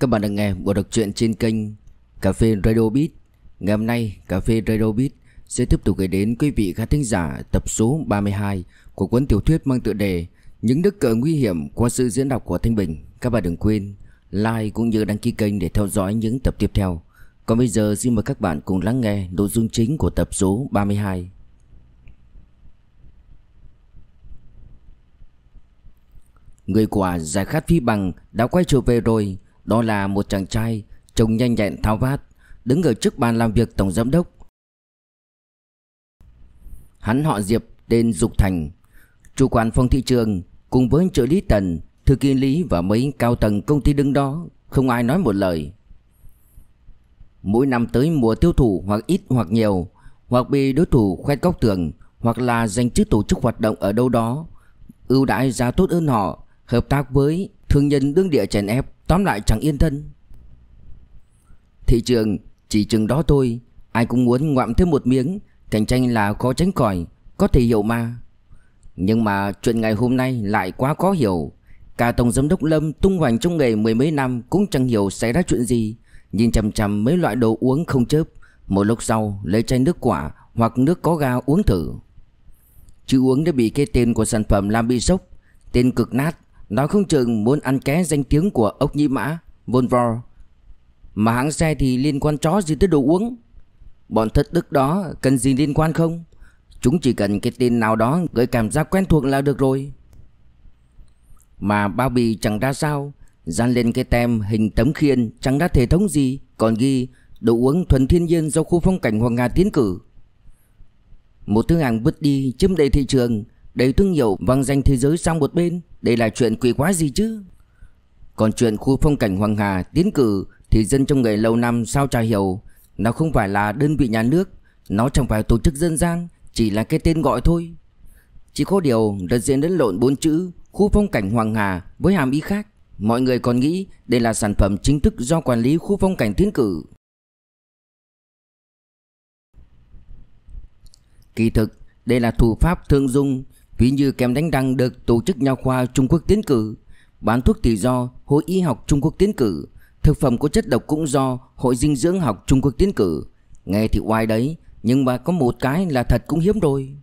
Các bạn đang nghe bộ đọc truyện trên kênh Cà phê Radio Beat. Ngày hôm nay, Cà phê Radio Beat sẽ tiếp tục gửi đến quý vị khán thính giả tập số 32 của cuốn tiểu thuyết mang tựa đề Những đức cờ nguy hiểm qua sự diễn đọc của Thanh Bình. Các bạn đừng quên like cũng như đăng ký kênh để theo dõi những tập tiếp theo. Còn bây giờ xin mời các bạn cùng lắng nghe nội dung chính của tập số 32. Người quả giải khát phi bằng đã quay trở về rồi đó là một chàng trai Trông nhanh nhẹn thao vát Đứng ở trước bàn làm việc tổng giám đốc Hắn họ Diệp tên Dục Thành Chủ quản phòng thị trường Cùng với trợ lý Tần Thư ký Lý và mấy cao tầng công ty đứng đó Không ai nói một lời Mỗi năm tới mùa tiêu thụ hoặc ít hoặc nhiều Hoặc bị đối thủ khoét góc tường Hoặc là giành chức tổ chức hoạt động ở đâu đó ưu đãi giá tốt hơn họ Hợp tác với thương nhân đương địa chèn ép tóm lại chẳng yên thân thị trường chỉ chừng đó thôi ai cũng muốn ngoạm thêm một miếng cạnh tranh là khó tránh khỏi có thể hiểu mà nhưng mà chuyện ngày hôm nay lại quá khó hiểu Cả Tổng Giám đốc Lâm tung hoành trong nghề mười mấy năm Cũng chẳng hiểu xảy ra chuyện gì Nhìn chằm chằm mấy loại đồ uống không chớp Một lúc sau lấy chai nước quả Hoặc nước có ga uống thử Chữ uống đã bị cái tên của sản phẩm làm bị sốc Tên cực nát nó không chừng muốn ăn ké danh tiếng của ốc nhĩ mã Volvo Mà hãng xe thì liên quan chó gì tới đồ uống Bọn thất đức đó cần gì liên quan không Chúng chỉ cần cái tên nào đó gợi cảm giác quen thuộc là được rồi Mà bao bì chẳng ra sao Dán lên cái tem hình tấm khiên chẳng ra thể thống gì Còn ghi đồ uống thuần thiên nhiên do khu phong cảnh Hoàng Hà tiến cử Một thứ hàng vứt đi chiếm đầy thị trường đầy thương hiệu vang danh thế giới sang một bên đây là chuyện quỷ quá gì chứ Còn chuyện khu phong cảnh Hoàng Hà tiến cử Thì dân trong người lâu năm sao chả hiểu Nó không phải là đơn vị nhà nước Nó chẳng phải tổ chức dân gian Chỉ là cái tên gọi thôi Chỉ có điều đợt diễn đến lộn bốn chữ Khu phong cảnh Hoàng Hà với hàm ý khác Mọi người còn nghĩ đây là sản phẩm chính thức do quản lý khu phong cảnh tiến cử Kỳ thực, đây là thủ pháp thương dung Ví như kem đánh răng được tổ chức nha khoa Trung Quốc tiến cử, bán thuốc tự do Hội Y học Trung Quốc tiến cử, thực phẩm có chất độc cũng do Hội Dinh dưỡng học Trung Quốc tiến cử. Nghe thì oai đấy, nhưng mà có một cái là thật cũng hiếm rồi.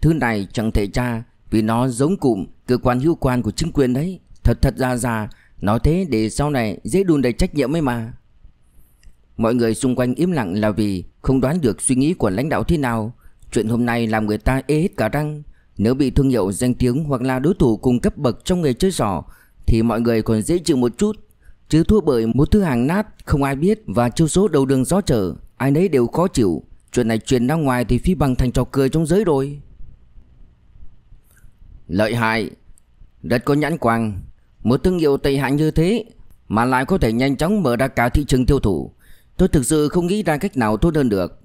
Thứ này chẳng thể tra vì nó giống cụm cơ quan hữu quan của chính quyền đấy. Thật thật ra ra, nói thế để sau này dễ đùn đầy trách nhiệm ấy mà. Mọi người xung quanh im lặng là vì không đoán được suy nghĩ của lãnh đạo thế nào. Chuyện hôm nay làm người ta ê hết cả răng. Nếu bị thương hiệu danh tiếng hoặc là đối thủ cùng cấp bậc trong nghề chơi giỏ thì mọi người còn dễ chịu một chút, chứ thua bởi một thứ hàng nát không ai biết và chiêu số đầu đường gió trở, ai nấy đều khó chịu. Chuyện này truyền ra ngoài thì phi bằng thành trò cười trong giới rồi. Lợi hại, đất có nhãn quang, một thương hiệu tây hạng như thế mà lại có thể nhanh chóng mở ra cả thị trường tiêu thụ. Tôi thực sự không nghĩ ra cách nào tốt hơn được,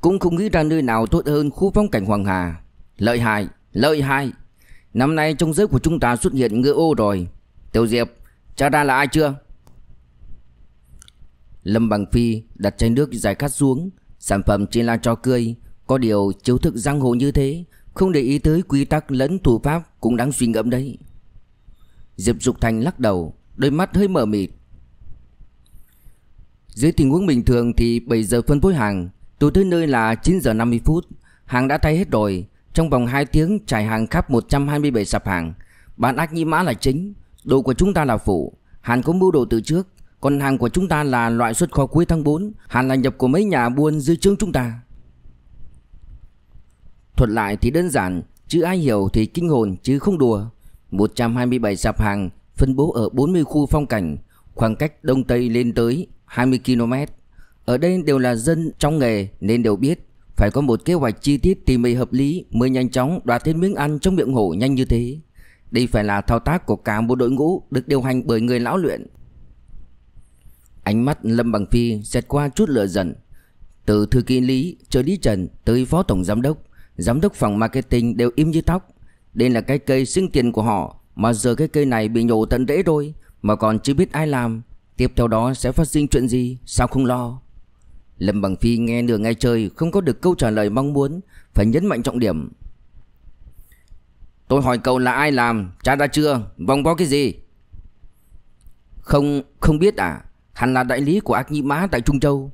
cũng không nghĩ ra nơi nào tốt hơn khu phong cảnh Hoàng Hà. Lợi hại Lợi hại Năm nay trong giới của chúng ta xuất hiện ngựa ô rồi Tiểu Diệp Cha ra là ai chưa Lâm Bằng Phi đặt chai nước dài khát xuống Sản phẩm chỉ là cho cười Có điều chiếu thức giang hồ như thế Không để ý tới quy tắc lẫn thủ pháp Cũng đáng suy ngẫm đấy Diệp Dục Thành lắc đầu Đôi mắt hơi mở mịt Dưới tình huống bình thường thì 7 giờ phân phối hàng Tôi tới nơi là 9 giờ 50 phút Hàng đã thay hết rồi trong vòng 2 tiếng trải hàng khắp 127 sạp hàng bạn ác nhi mã là chính Đồ của chúng ta là phụ Hàn có mưu đồ từ trước Còn hàng của chúng ta là loại xuất kho cuối tháng 4 Hàn là nhập của mấy nhà buôn dưới trướng chúng ta Thuật lại thì đơn giản Chứ ai hiểu thì kinh hồn chứ không đùa 127 sạp hàng phân bố ở 40 khu phong cảnh Khoảng cách Đông Tây lên tới 20 km Ở đây đều là dân trong nghề nên đều biết phải có một kế hoạch chi tiết tỉ mỉ hợp lý mới nhanh chóng đoạt hết miếng ăn trong miệng hổ nhanh như thế. Đây phải là thao tác của cả một đội ngũ được điều hành bởi người lão luyện. Ánh mắt Lâm Bằng Phi xẹt qua chút lửa giận. Từ thư ký Lý trợ lý Trần tới phó tổng giám đốc, giám đốc phòng marketing đều im như tóc. Đây là cái cây sinh tiền của họ mà giờ cái cây này bị nhổ tận rễ rồi mà còn chưa biết ai làm. Tiếp theo đó sẽ phát sinh chuyện gì sao không lo. Lâm Bằng Phi nghe nửa ngay trời không có được câu trả lời mong muốn, phải nhấn mạnh trọng điểm. Tôi hỏi cậu là ai làm, cha đã chưa, vòng vo cái gì? Không, không biết à, hắn là đại lý của ác nhĩ mã tại Trung Châu.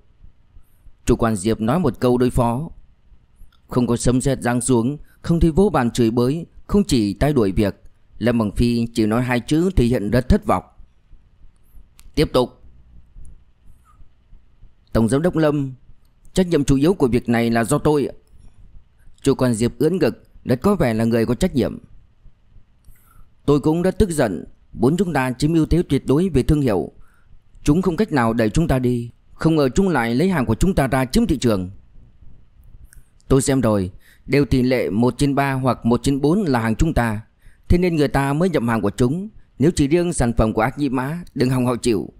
Chủ quan Diệp nói một câu đối phó. Không có sấm sét giáng xuống, không thấy vô bàn chửi bới, không chỉ tay đuổi việc. Lâm Bằng Phi chỉ nói hai chữ thể hiện rất thất vọng. Tiếp tục. Tổng giám đốc Lâm Trách nhiệm chủ yếu của việc này là do tôi Chủ quản Diệp ưỡn ngực Rất có vẻ là người có trách nhiệm Tôi cũng rất tức giận Bốn chúng ta chiếm ưu thế tuyệt đối về thương hiệu Chúng không cách nào đẩy chúng ta đi Không ngờ chúng lại lấy hàng của chúng ta ra chiếm thị trường Tôi xem rồi Đều tỷ lệ 1 trên 3 hoặc 1 trên 4 là hàng chúng ta Thế nên người ta mới nhập hàng của chúng Nếu chỉ riêng sản phẩm của ác nhị mã Đừng hòng họ chịu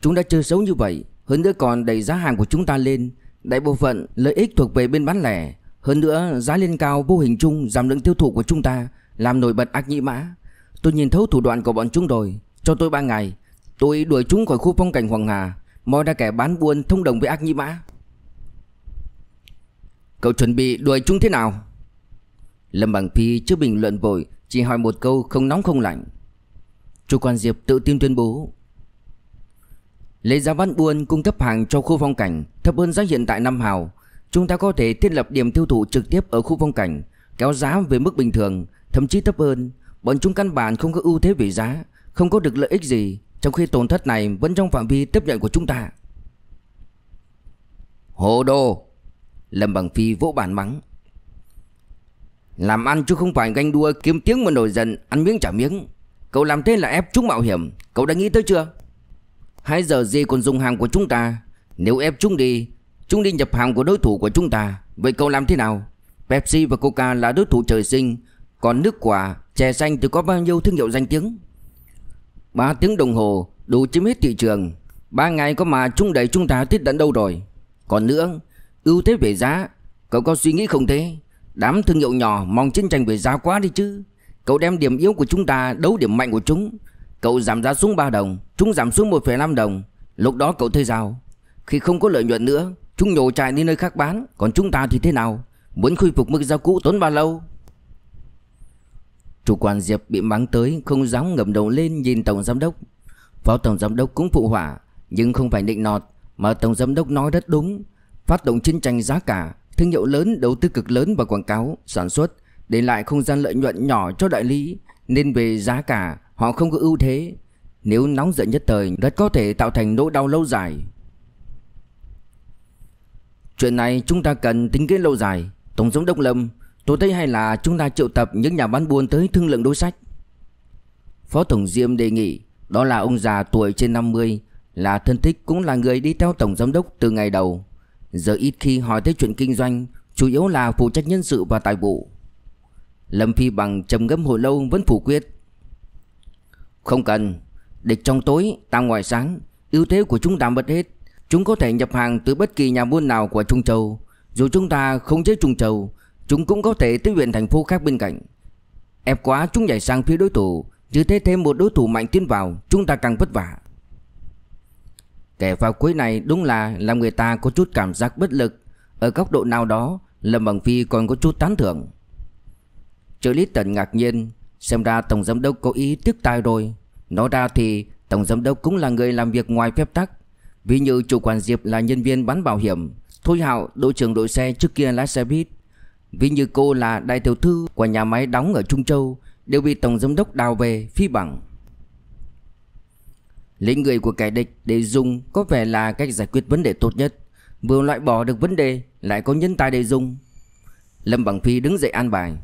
Chúng đã chơi xấu như vậy hơn nữa còn đẩy giá hàng của chúng ta lên Đại bộ phận lợi ích thuộc về bên bán lẻ Hơn nữa giá lên cao vô hình chung giảm lượng tiêu thụ của chúng ta Làm nổi bật ác nhĩ mã Tôi nhìn thấu thủ đoạn của bọn chúng rồi Cho tôi 3 ngày Tôi đuổi chúng khỏi khu phong cảnh Hoàng Hà Moi ra kẻ bán buôn thông đồng với ác nhĩ mã Cậu chuẩn bị đuổi chúng thế nào? Lâm Bằng Phi chưa bình luận vội Chỉ hỏi một câu không nóng không lạnh Chu Quan Diệp tự tin tuyên bố Lấy giá bán buôn cung cấp hàng cho khu phong cảnh thấp hơn giá hiện tại năm hào. Chúng ta có thể thiết lập điểm tiêu thụ trực tiếp ở khu phong cảnh, kéo giá về mức bình thường, thậm chí thấp hơn. Bọn chúng căn bản không có ưu thế về giá, không có được lợi ích gì, trong khi tổn thất này vẫn trong phạm vi tiếp nhận của chúng ta. Hồ đồ! Lâm Bằng Phi vỗ bàn mắng. Làm ăn chứ không phải ganh đua kiếm tiếng mà nổi giận, ăn miếng trả miếng. Cậu làm thế là ép chúng mạo hiểm, cậu đã nghĩ tới chưa? Hai giờ gì còn dùng hàng của chúng ta Nếu ép chúng đi Chúng đi nhập hàng của đối thủ của chúng ta Vậy cậu làm thế nào Pepsi và Coca là đối thủ trời sinh Còn nước quả, chè xanh thì có bao nhiêu thương hiệu danh tiếng 3 tiếng đồng hồ đủ chiếm hết thị trường 3 ngày có mà chúng đẩy chúng ta tiết đến đâu rồi Còn nữa ưu thế về giá Cậu có suy nghĩ không thế Đám thương hiệu nhỏ mong chiến tranh về giá quá đi chứ Cậu đem điểm yếu của chúng ta đấu điểm mạnh của chúng Cậu giảm giá xuống 3 đồng Chúng giảm xuống 1,5 đồng Lúc đó cậu thấy sao Khi không có lợi nhuận nữa Chúng nhổ chạy đi nơi khác bán Còn chúng ta thì thế nào Muốn khôi phục mức giá cũ tốn bao lâu Chủ quản Diệp bị mắng tới Không dám ngẩng đầu lên nhìn Tổng Giám Đốc Phó Tổng Giám Đốc cũng phụ họa Nhưng không phải định nọt Mà Tổng Giám Đốc nói rất đúng Phát động chiến tranh giá cả Thương hiệu lớn đầu tư cực lớn vào quảng cáo Sản xuất Để lại không gian lợi nhuận nhỏ cho đại lý Nên về giá cả Họ không có ưu thế Nếu nóng giận nhất thời Rất có thể tạo thành nỗi đau lâu dài Chuyện này chúng ta cần tính kế lâu dài Tổng giám Đốc Lâm Tôi thấy hay là chúng ta triệu tập những nhà bán buôn tới thương lượng đối sách Phó Tổng Diêm đề nghị Đó là ông già tuổi trên năm mươi, Là thân thích cũng là người đi theo Tổng Giám Đốc từ ngày đầu Giờ ít khi hỏi tới chuyện kinh doanh Chủ yếu là phụ trách nhân sự và tài vụ Lâm Phi Bằng trầm ngâm hồi lâu vẫn phủ quyết không cần Địch trong tối ta ngoài sáng ưu thế của chúng ta mất hết Chúng có thể nhập hàng từ bất kỳ nhà buôn nào của Trung Châu Dù chúng ta không chế Trung Châu Chúng cũng có thể tới huyện thành phố khác bên cạnh Ép quá chúng nhảy sang phía đối thủ Như thế thêm một đối thủ mạnh tiến vào Chúng ta càng vất vả Kẻ vào cuối này đúng là Làm người ta có chút cảm giác bất lực Ở góc độ nào đó Lâm Bằng Phi còn có chút tán thưởng Trợ lý tần ngạc nhiên Xem ra Tổng Giám Đốc cố ý tiếc tài rồi Nói ra thì Tổng Giám Đốc cũng là người làm việc ngoài phép tắc Ví như chủ quản Diệp là nhân viên bán bảo hiểm Thôi Hạo đội trưởng đội xe trước kia lái xe buýt Ví như cô là đại tiểu thư của nhà máy đóng ở Trung Châu Đều bị Tổng Giám Đốc đào về phi bằng Lấy người của kẻ địch để dùng có vẻ là cách giải quyết vấn đề tốt nhất Vừa loại bỏ được vấn đề lại có nhân tài để dùng Lâm Bằng Phi đứng dậy an bài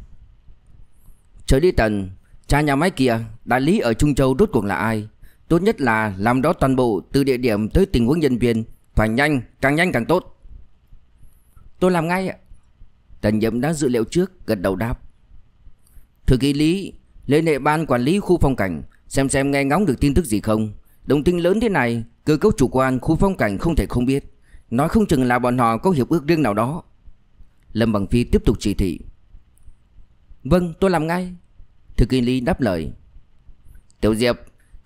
Trở đi tần Cha nhà máy kia Đại lý ở Trung Châu rốt cuộc là ai Tốt nhất là làm đó toàn bộ Từ địa điểm tới tình huống nhân viên Phải nhanh Càng nhanh càng tốt Tôi làm ngay ạ Tần Nhậm đã dự liệu trước Gật đầu đáp Thư ký Lý Liên hệ ban quản lý khu phong cảnh Xem xem nghe ngóng được tin tức gì không Đồng tin lớn thế này Cơ cấu chủ quan khu phong cảnh không thể không biết Nói không chừng là bọn họ có hiệp ước riêng nào đó Lâm Bằng Phi tiếp tục chỉ thị Vâng tôi làm ngay Thư ký Lý đáp lời Tiểu Diệp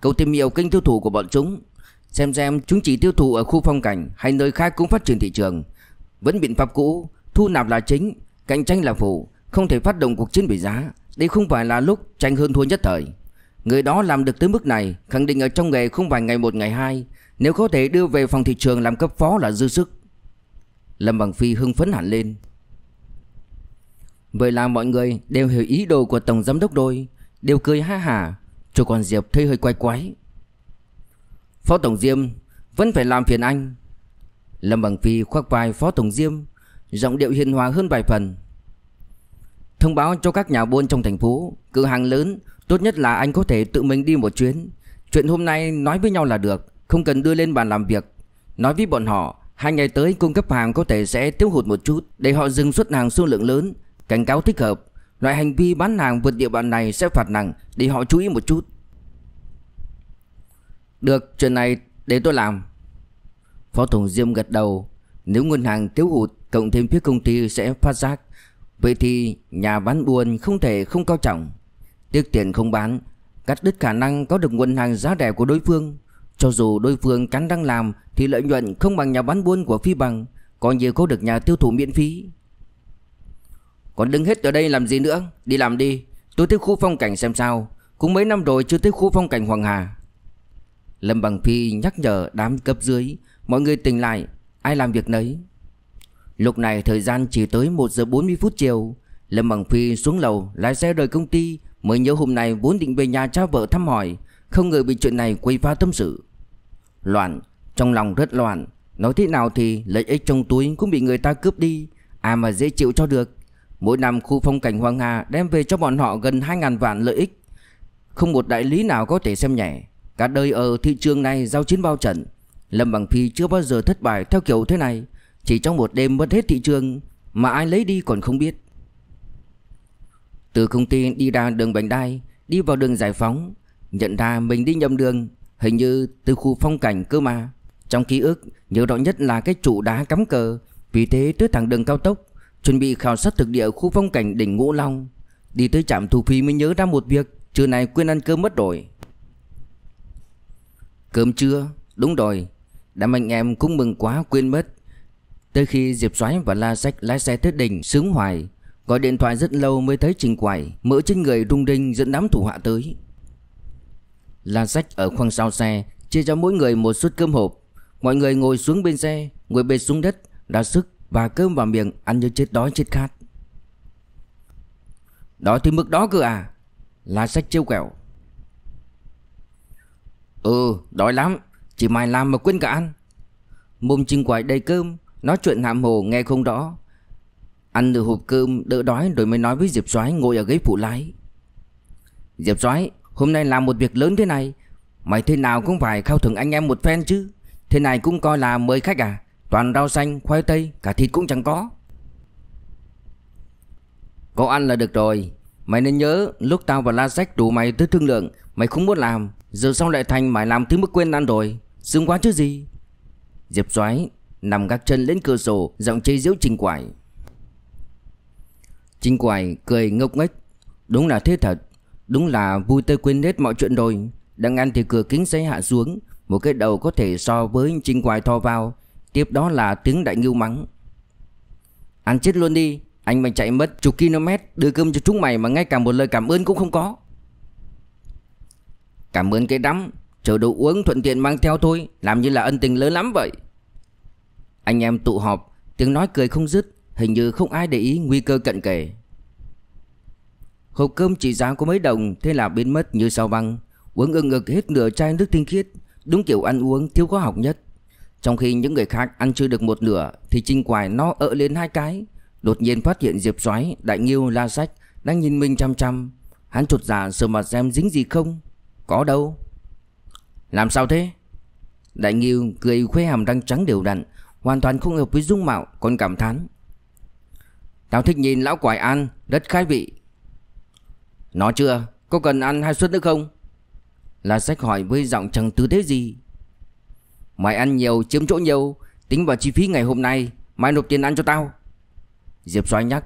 Cậu tìm hiểu kênh tiêu thụ của bọn chúng Xem xem chúng chỉ tiêu thụ ở khu phong cảnh Hay nơi khác cũng phát triển thị trường Vẫn biện pháp cũ Thu nạp là chính Cạnh tranh là phụ Không thể phát động cuộc chiến về giá Đây không phải là lúc tranh hơn thua nhất thời Người đó làm được tới mức này Khẳng định ở trong nghề không phải ngày một ngày hai Nếu có thể đưa về phòng thị trường làm cấp phó là dư sức Lâm Bằng Phi hưng phấn hẳn lên Vậy là mọi người đều hiểu ý đồ của Tổng Giám Đốc rồi Đều cười ha hả Cho còn Diệp thấy hơi quay quái Phó Tổng Diêm Vẫn phải làm phiền anh Lâm Bằng Phi khoác vai Phó Tổng Diêm Giọng điệu hiền hòa hơn vài phần Thông báo cho các nhà buôn trong thành phố Cửa hàng lớn Tốt nhất là anh có thể tự mình đi một chuyến Chuyện hôm nay nói với nhau là được Không cần đưa lên bàn làm việc Nói với bọn họ Hai ngày tới cung cấp hàng có thể sẽ thiếu hụt một chút Để họ dừng xuất hàng số lượng lớn cảnh cáo thích hợp. Loại hành vi bán hàng vượt địa bàn này sẽ phạt nặng để họ chú ý một chút. Được, chuyện này để tôi làm. Phó Tổng Diêm gật đầu. Nếu ngân hàng thiếu hụt cộng thêm phía công ty sẽ phát giác. Vậy thì nhà bán buôn không thể không coi trọng. Tiếc tiền không bán, cắt đứt khả năng có được nguồn hàng giá rẻ của đối phương. Cho dù đối phương cắn đang làm thì lợi nhuận không bằng nhà bán buôn của phi bằng, còn gì có được nhà tiêu thụ miễn phí. Còn đứng hết ở đây làm gì nữa Đi làm đi Tôi tới khu phong cảnh xem sao Cũng mấy năm rồi chưa tới khu phong cảnh Hoàng Hà Lâm Bằng Phi nhắc nhở đám cấp dưới Mọi người tỉnh lại Ai làm việc nấy Lúc này thời gian chỉ tới 1 giờ 40 phút chiều Lâm Bằng Phi xuống lầu lái xe rời công ty Mới nhớ hôm nay vốn định về nhà cha vợ thăm hỏi Không ngờ bị chuyện này quấy phá tâm sự Loạn Trong lòng rất loạn Nói thế nào thì lợi ích trong túi cũng bị người ta cướp đi Ai mà dễ chịu cho được Mỗi năm khu phong cảnh Hoàng Hà đem về cho bọn họ gần 2.000 vạn lợi ích Không một đại lý nào có thể xem nhẹ Cả đời ở thị trường này giao chiến bao trận Lâm Bằng Phi chưa bao giờ thất bại theo kiểu thế này Chỉ trong một đêm mất hết thị trường Mà ai lấy đi còn không biết Từ công ty đi ra đường Bành Đai Đi vào đường Giải Phóng Nhận ra mình đi nhầm đường Hình như từ khu phong cảnh cơ mà Trong ký ức nhớ rõ nhất là cái trụ đá cắm cờ Vì thế tới thẳng đường cao tốc Chuẩn bị khảo sát thực địa khu phong cảnh đỉnh Ngũ Long Đi tới trạm thu phí mới nhớ ra một việc Trưa nay quên ăn cơm mất rồi Cơm trưa Đúng rồi Đám anh em cũng mừng quá quên mất Tới khi Diệp Soái và La Sách lái xe tới đỉnh sướng hoài Gọi điện thoại rất lâu mới thấy Trình Quải Mỡ trên người rung đinh dẫn đám thủ hạ tới La Sách ở khoang sau xe Chia cho mỗi người một suất cơm hộp Mọi người ngồi xuống bên xe Ngồi bệt xuống đất Ra sức và cơm vào miệng ăn như chết đói chết khát Đó thì mức đó cơ à Là sách trêu kẹo Ừ đói lắm Chỉ mày làm mà quên cả ăn Mồm chinh quái đầy cơm Nói chuyện hạm hồ nghe không đó. Ăn được hộp cơm đỡ đói rồi mới nói với Diệp Soái ngồi ở ghế phụ lái Diệp Soái hôm nay làm một việc lớn thế này Mày thế nào cũng phải khao thưởng anh em một phen chứ Thế này cũng coi là mời khách à Toàn rau xanh, khoai tây, cả thịt cũng chẳng có Có ăn là được rồi Mày nên nhớ lúc tao và La Sách đủ mày tới thương lượng Mày không muốn làm Giờ sau lại thành mày làm thứ mức quên ăn rồi Sướng quá chứ gì Diệp Soái nằm gác chân lên cửa sổ Giọng chê giễu Trình Quải Trình Quải cười ngốc nghếch Đúng là thế thật Đúng là vui tơi quên hết mọi chuyện rồi Đang ăn thì cửa kính xe hạ xuống Một cái đầu có thể so với Trình Quải thò vào Tiếp đó là tiếng đại ngưu mắng Ăn chết luôn đi Anh mày chạy mất chục km Đưa cơm cho chúng mày mà ngay cả một lời cảm ơn cũng không có Cảm ơn cái đắm Chờ đồ uống thuận tiện mang theo thôi Làm như là ân tình lớn lắm vậy Anh em tụ họp Tiếng nói cười không dứt Hình như không ai để ý nguy cơ cận kề Hộp cơm chỉ giá có mấy đồng Thế là biến mất như sao băng Uống ưng ực hết nửa chai nước tinh khiết Đúng kiểu ăn uống thiếu khoa học nhất trong khi những người khác ăn chưa được một nửa Thì Trinh Quài nó ỡ lên hai cái Đột nhiên phát hiện Diệp Soái, Đại Nghiêu, La Sách Đang nhìn mình chăm chăm Hắn chuột già dạ sờ mặt xem dính gì không Có đâu Làm sao thế Đại Nghiêu cười khuê hàm răng trắng đều đặn Hoàn toàn không hợp với dung mạo Còn cảm thán Tao thích nhìn lão quài ăn Rất khai vị Nó chưa Có cần ăn hai suất nữa không La Sách hỏi với giọng chẳng tư thế gì Mày ăn nhiều chiếm chỗ nhiều Tính vào chi phí ngày hôm nay Mày nộp tiền ăn cho tao Diệp xoay nhắc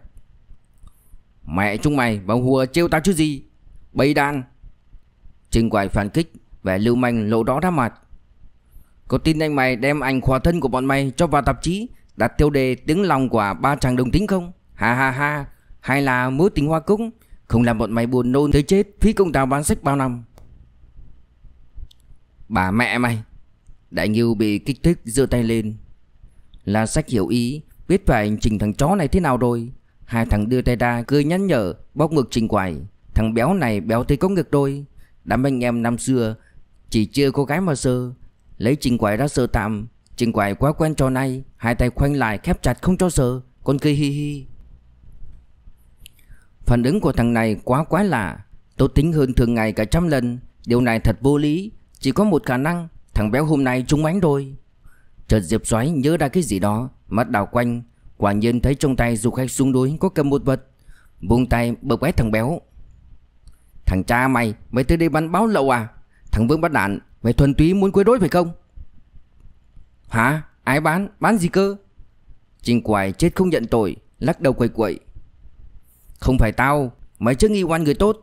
Mẹ chúng mày vào hùa trêu tao chứ gì Bày đàn Trình quài phản kích Vẻ lưu manh lộ đó đá mặt Có tin anh mày đem ảnh khỏa thân của bọn mày Cho vào tạp chí Đặt tiêu đề tiếng lòng của ba chàng đồng tính không Ha ha ha Hay là mối tình hoa cúng Không làm bọn mày buồn nôn tới chết Phí công tao bán sách bao năm Bà mẹ mày Đại Nghiêu bị kích thích giơ tay lên la sách hiểu ý Biết phải trình thằng chó này thế nào rồi Hai thằng đưa tay ra cười nhắn nhở Bóc ngực trình quài Thằng béo này béo tới có ngực đôi Đám anh em năm xưa Chỉ chưa cô gái mà sơ Lấy trình quài ra sơ tạm Trình quài quá quen trò này Hai tay khoanh lại khép chặt không cho sơ Con cười hi hi Phản ứng của thằng này quá quá lạ Tốt tính hơn thường ngày cả trăm lần Điều này thật vô lý Chỉ có một khả năng Thằng béo hôm nay trúng mánh đôi Chợt Diệp xoáy nhớ ra cái gì đó Mắt đảo quanh Quả nhiên thấy trong tay du khách xuống núi có cầm một vật Buông tay bập ép thằng béo Thằng cha mày Mày tới đây bắn báo lậu à Thằng Vương bắt đạn Mày thuần túy muốn quấy rối phải không Hả ai bán Bán gì cơ Trình quài chết không nhận tội Lắc đầu quậy quậy Không phải tao Mày chưa nghi oan người tốt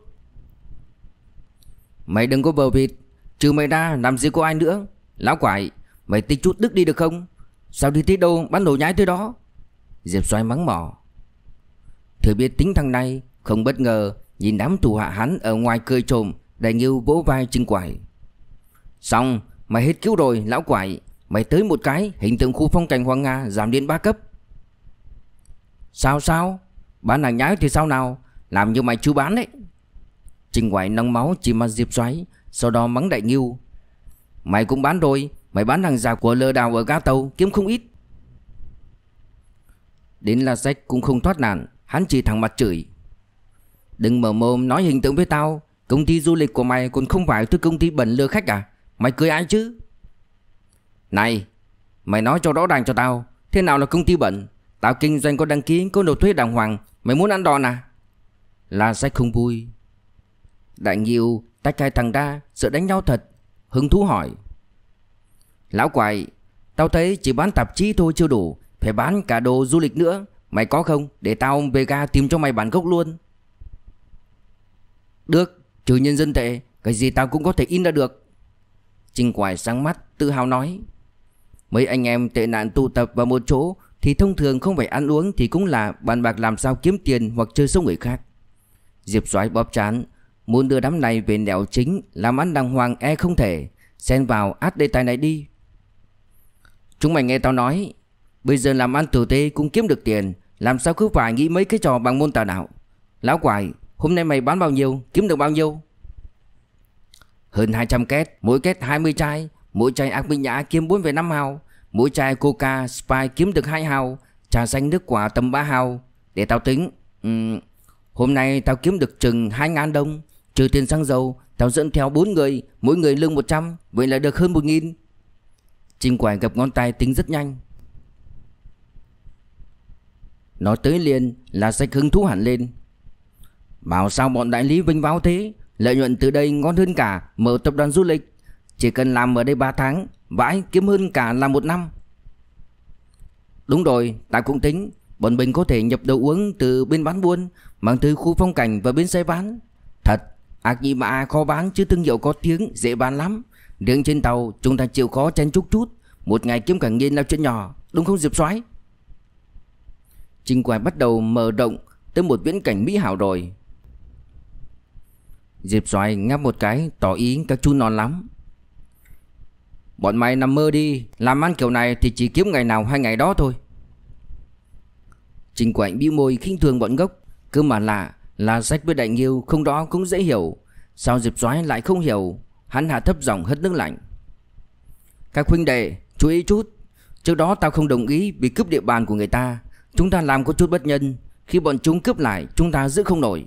Mày đừng có bờ vịt Trừ mày ra làm gì có ai nữa Lão quải Mày tí chút đức đi được không Sao đi tí đâu bắn đồ nhái tới đó Diệp xoay mắng mỏ Thừa biết tính thằng này Không bất ngờ Nhìn đám thủ hạ hắn ở ngoài cười trồm Đại nghiêu vỗ vai trưng quải Xong mày hết cứu rồi lão quải Mày tới một cái hình tượng khu phong cảnh Hoàng Nga giảm đến 3 cấp Sao sao Bán hàng nhái thì sao nào Làm như mày chú bán đấy Trình quải nóng máu chỉ mà Diệp xoáy sau đó mắng đại nghiêu Mày cũng bán rồi Mày bán hàng giả của lừa đảo ở ga tàu kiếm không ít Đến là Sách cũng không thoát nạn Hắn chỉ thẳng mặt chửi Đừng mở mồm nói hình tượng với tao Công ty du lịch của mày còn không phải từ công ty bẩn lừa khách à Mày cười ai chứ Này Mày nói cho rõ ràng cho tao Thế nào là công ty bẩn Tao kinh doanh có đăng ký có nộp thuế đàng hoàng Mày muốn ăn đòn à là Sách không vui Đại Nghiêu Tách hai thằng ra Sợ đánh nhau thật Hứng thú hỏi Lão quài Tao thấy chỉ bán tạp chí thôi chưa đủ Phải bán cả đồ du lịch nữa Mày có không Để tao về ga tìm cho mày bản gốc luôn Được Trừ nhân dân tệ Cái gì tao cũng có thể in ra được Trình quài sáng mắt tự hào nói Mấy anh em tệ nạn tụ tập vào một chỗ Thì thông thường không phải ăn uống Thì cũng là bàn bạc làm sao kiếm tiền Hoặc chơi xấu người khác Diệp soái bóp chán Muốn đưa đám này về nẻo chính Làm ăn đàng hoàng e không thể Xen vào át đề tài này đi Chúng mày nghe tao nói Bây giờ làm ăn tử tế cũng kiếm được tiền Làm sao cứ phải nghĩ mấy cái trò bằng môn tà đạo Lão quài Hôm nay mày bán bao nhiêu Kiếm được bao nhiêu Hơn 200 két Mỗi két 20 chai Mỗi chai ác minh nhã kiếm 4,5 hào Mỗi chai coca spy kiếm được 2 hào Trà xanh nước quả tầm 3 hào Để tao tính ừ, Hôm nay tao kiếm được chừng 2 ngàn đồng Trừ tiền xăng dầu Tao dẫn theo 4 người Mỗi người lương 100 Vậy là được hơn 1.000 Trình quải gặp ngón tay tính rất nhanh Nói tới liền là sách hứng thú hẳn lên Bảo sao bọn đại lý vinh báo thế Lợi nhuận từ đây ngon hơn cả Mở tập đoàn du lịch Chỉ cần làm ở đây 3 tháng Vãi kiếm hơn cả là một năm Đúng rồi ta cũng tính Bọn mình có thể nhập đồ uống từ bên bán buôn Mang từ khu phong cảnh và bên xe bán Thật Ác nhi mà khó bán chứ thương hiệu có tiếng dễ bán lắm Riêng trên tàu chúng ta chịu khó chen chút chút Một ngày kiếm cả nghìn là chuyện nhỏ Đúng không Diệp soái Trình quài bắt đầu mở động Tới một viễn cảnh mỹ hảo rồi Diệp soái ngáp một cái Tỏ ý các chú non lắm Bọn mày nằm mơ đi Làm ăn kiểu này thì chỉ kiếm ngày nào hai ngày đó thôi Trình quạnh bĩu môi khinh thường bọn gốc Cứ mà lạ là sách với đại nghiêu không đó cũng dễ hiểu Sao Diệp Doái lại không hiểu Hắn hạ thấp giọng hất nước lạnh Các huynh đệ chú ý chút Trước đó tao không đồng ý bị cướp địa bàn của người ta Chúng ta làm có chút bất nhân Khi bọn chúng cướp lại chúng ta giữ không nổi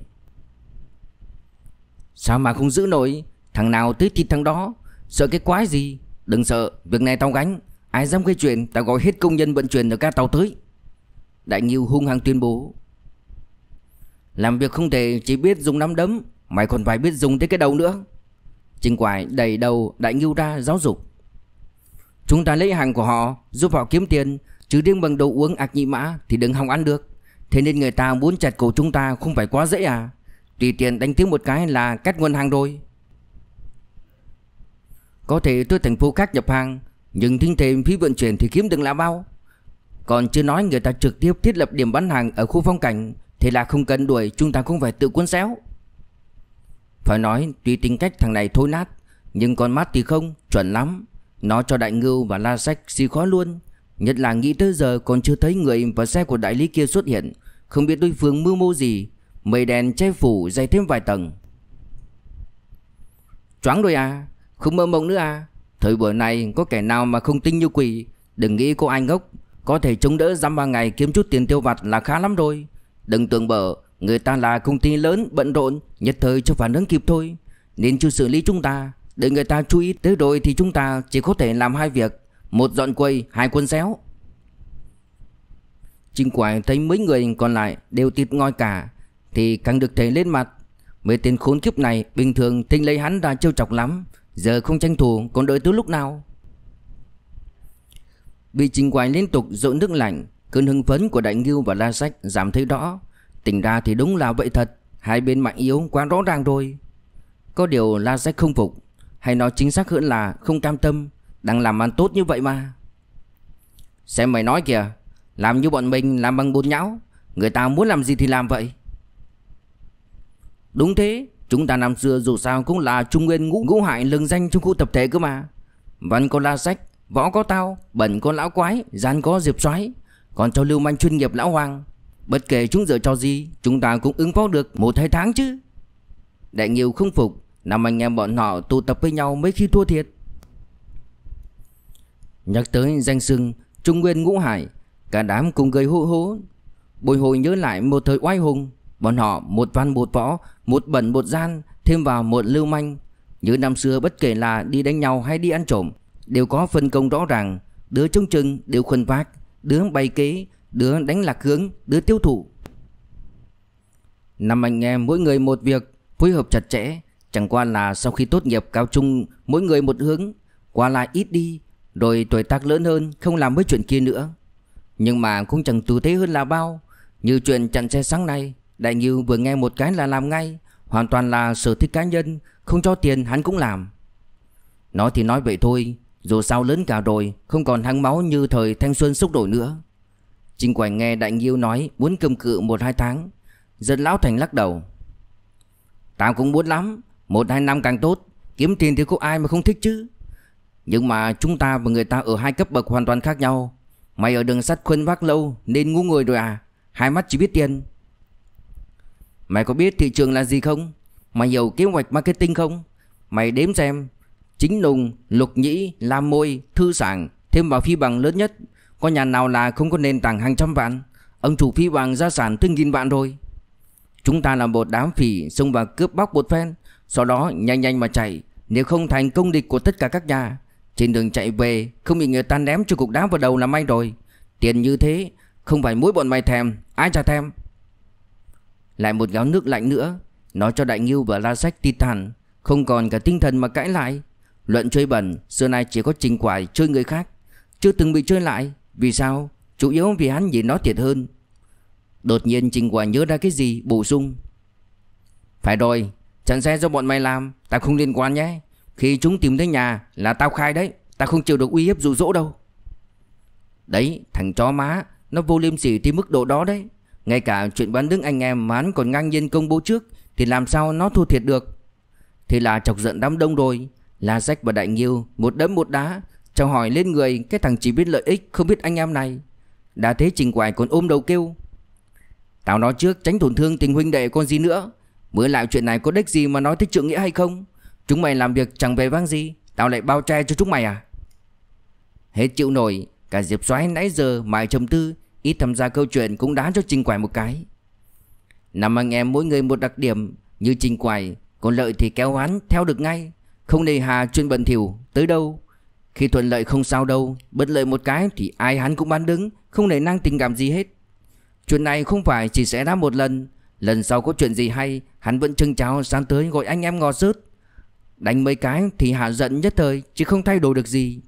Sao mà không giữ nổi Thằng nào tới thịt thằng đó Sợ cái quái gì Đừng sợ việc này tao gánh Ai dám gây chuyện tao gọi hết công nhân vận chuyển ở ca tàu tới Đại Nghiêu hung hăng tuyên bố làm việc không thể chỉ biết dùng nắm đấm Mày còn phải biết dùng tới cái đầu nữa Trình quải đầy đầu đại nghiêu ra giáo dục Chúng ta lấy hàng của họ Giúp họ kiếm tiền Chứ riêng bằng đồ uống ạc nhị mã Thì đừng hòng ăn được Thế nên người ta muốn chặt cổ chúng ta không phải quá dễ à Tùy tiền đánh tiếng một cái là cắt nguồn hàng rồi Có thể tôi thành phố khác nhập hàng Nhưng tính thêm phí vận chuyển thì kiếm đừng là bao Còn chưa nói người ta trực tiếp thiết lập điểm bán hàng ở khu phong cảnh Thế là không cần đuổi chúng ta cũng phải tự cuốn xéo Phải nói tuy tính cách thằng này thối nát Nhưng con mắt thì không chuẩn lắm Nó cho đại ngưu và la sách si khó luôn Nhất là nghĩ tới giờ còn chưa thấy người và xe của đại lý kia xuất hiện Không biết đối phương mưu mô gì Mây đèn che phủ dày thêm vài tầng Choáng rồi à Không mơ mộng nữa à Thời buổi này có kẻ nào mà không tinh như quỷ Đừng nghĩ cô anh ngốc Có thể chống đỡ dăm ba ngày kiếm chút tiền tiêu vặt là khá lắm rồi Đừng tưởng bở Người ta là công ty lớn bận rộn Nhất thời cho phản ứng kịp thôi Nên chưa xử lý chúng ta Để người ta chú ý tới rồi thì chúng ta chỉ có thể làm hai việc Một dọn quầy hai quân xéo Trình quải thấy mấy người còn lại đều tịt ngoi cả Thì càng được thể lên mặt Mấy tên khốn kiếp này bình thường tinh lấy hắn ra trêu chọc lắm Giờ không tranh thủ còn đợi tới lúc nào Bị trình quải liên tục dội nước lạnh Cơn hưng phấn của Đại Ngưu và La Sách giảm thấy rõ tình ra thì đúng là vậy thật Hai bên mạnh yếu quá rõ ràng rồi Có điều La Sách không phục Hay nói chính xác hơn là không cam tâm Đang làm ăn tốt như vậy mà Xem mày nói kìa Làm như bọn mình làm bằng bột nhão Người ta muốn làm gì thì làm vậy Đúng thế Chúng ta năm xưa dù sao cũng là trung nguyên ngũ ngũ hại lừng danh trong khu tập thể cơ mà Văn có la sách Võ có tao Bẩn có lão quái Gian có diệp xoáy còn cho lưu manh chuyên nghiệp lão hoàng Bất kể chúng dở cho gì Chúng ta cũng ứng phó được một hai tháng chứ Đại nghiêu không phục Năm anh em bọn họ tụ tập với nhau mấy khi thua thiệt Nhắc tới danh sưng Trung Nguyên Ngũ Hải Cả đám cùng gây hô hố Bồi hồi nhớ lại một thời oai hùng Bọn họ một văn một võ Một bẩn một gian Thêm vào một lưu manh Như năm xưa bất kể là đi đánh nhau hay đi ăn trộm Đều có phân công rõ ràng Đứa trông chừng đều khuân vác đứa bày kế, đứa đánh lạc hướng, đứa tiêu thụ. Năm anh em mỗi người một việc, phối hợp chặt chẽ, chẳng qua là sau khi tốt nghiệp cao trung mỗi người một hướng, qua lại ít đi, rồi tuổi tác lớn hơn không làm mấy chuyện kia nữa. Nhưng mà cũng chẳng tử thế hơn là bao, như chuyện chặn xe sáng nay, Đại Nghiêu vừa nghe một cái là làm ngay, hoàn toàn là sở thích cá nhân, không cho tiền hắn cũng làm. Nói thì nói vậy thôi, dù sao lớn cả rồi Không còn hăng máu như thời thanh xuân xúc đổi nữa Trình Quảnh nghe Đại Nghiêu nói Muốn cầm cự một hai tháng Dân Lão Thành lắc đầu Tao cũng muốn lắm Một hai năm càng tốt Kiếm tiền thì có ai mà không thích chứ Nhưng mà chúng ta và người ta ở hai cấp bậc hoàn toàn khác nhau Mày ở đường sắt khuân vác lâu Nên ngu người rồi à Hai mắt chỉ biết tiền Mày có biết thị trường là gì không Mày hiểu kế hoạch marketing không Mày đếm xem chính nùng, lục nhĩ, lam môi, thư sản thêm vào phi bằng lớn nhất. Có nhà nào là không có nền tảng hàng trăm vạn? Ông chủ phi bằng gia sản thương nghìn vạn rồi. Chúng ta là một đám phỉ xông vào cướp bóc một phen, sau đó nhanh nhanh mà chạy, nếu không thành công địch của tất cả các nhà. Trên đường chạy về, không bị người ta ném cho cục đá vào đầu là may rồi. Tiền như thế, không phải mỗi bọn mày thèm, ai chả thèm. Lại một gáo nước lạnh nữa, nói cho Đại Nghiêu và La Sách titan, không còn cả tinh thần mà cãi lại, Luận chơi bẩn Xưa nay chỉ có trình quài chơi người khác Chưa từng bị chơi lại Vì sao Chủ yếu vì hắn nhìn nó thiệt hơn Đột nhiên trình quài nhớ ra cái gì bổ sung Phải rồi Chặn xe do bọn mày làm Tao không liên quan nhé Khi chúng tìm thấy nhà là tao khai đấy Tao không chịu được uy hiếp dụ dỗ đâu Đấy thằng chó má Nó vô liêm sỉ tới mức độ đó đấy Ngay cả chuyện bán đứng anh em mà hắn còn ngang nhiên công bố trước Thì làm sao nó thua thiệt được Thì là chọc giận đám đông rồi La Sách và Đại Nghiêu một đấm một đá Chào hỏi lên người cái thằng chỉ biết lợi ích không biết anh em này Đã thế trình quài còn ôm đầu kêu Tao nói trước tránh tổn thương tình huynh đệ con gì nữa Mới lại chuyện này có đích gì mà nói tới trượng nghĩa hay không Chúng mày làm việc chẳng về vang gì Tao lại bao che cho chúng mày à Hết chịu nổi Cả Diệp Xoáy nãy giờ mãi trầm tư Ít tham gia câu chuyện cũng đá cho Trình quài một cái nằm anh em mỗi người một đặc điểm Như Trình quài Còn lợi thì kéo hắn theo được ngay không nề hà chuyên bận thiểu Tới đâu Khi thuận lợi không sao đâu Bất lợi một cái thì ai hắn cũng bán đứng Không nề năng tình cảm gì hết Chuyện này không phải chỉ sẽ ra một lần Lần sau có chuyện gì hay Hắn vẫn trưng cháo sáng tới gọi anh em ngò rớt Đánh mấy cái thì hạ giận nhất thời Chứ không thay đổi được gì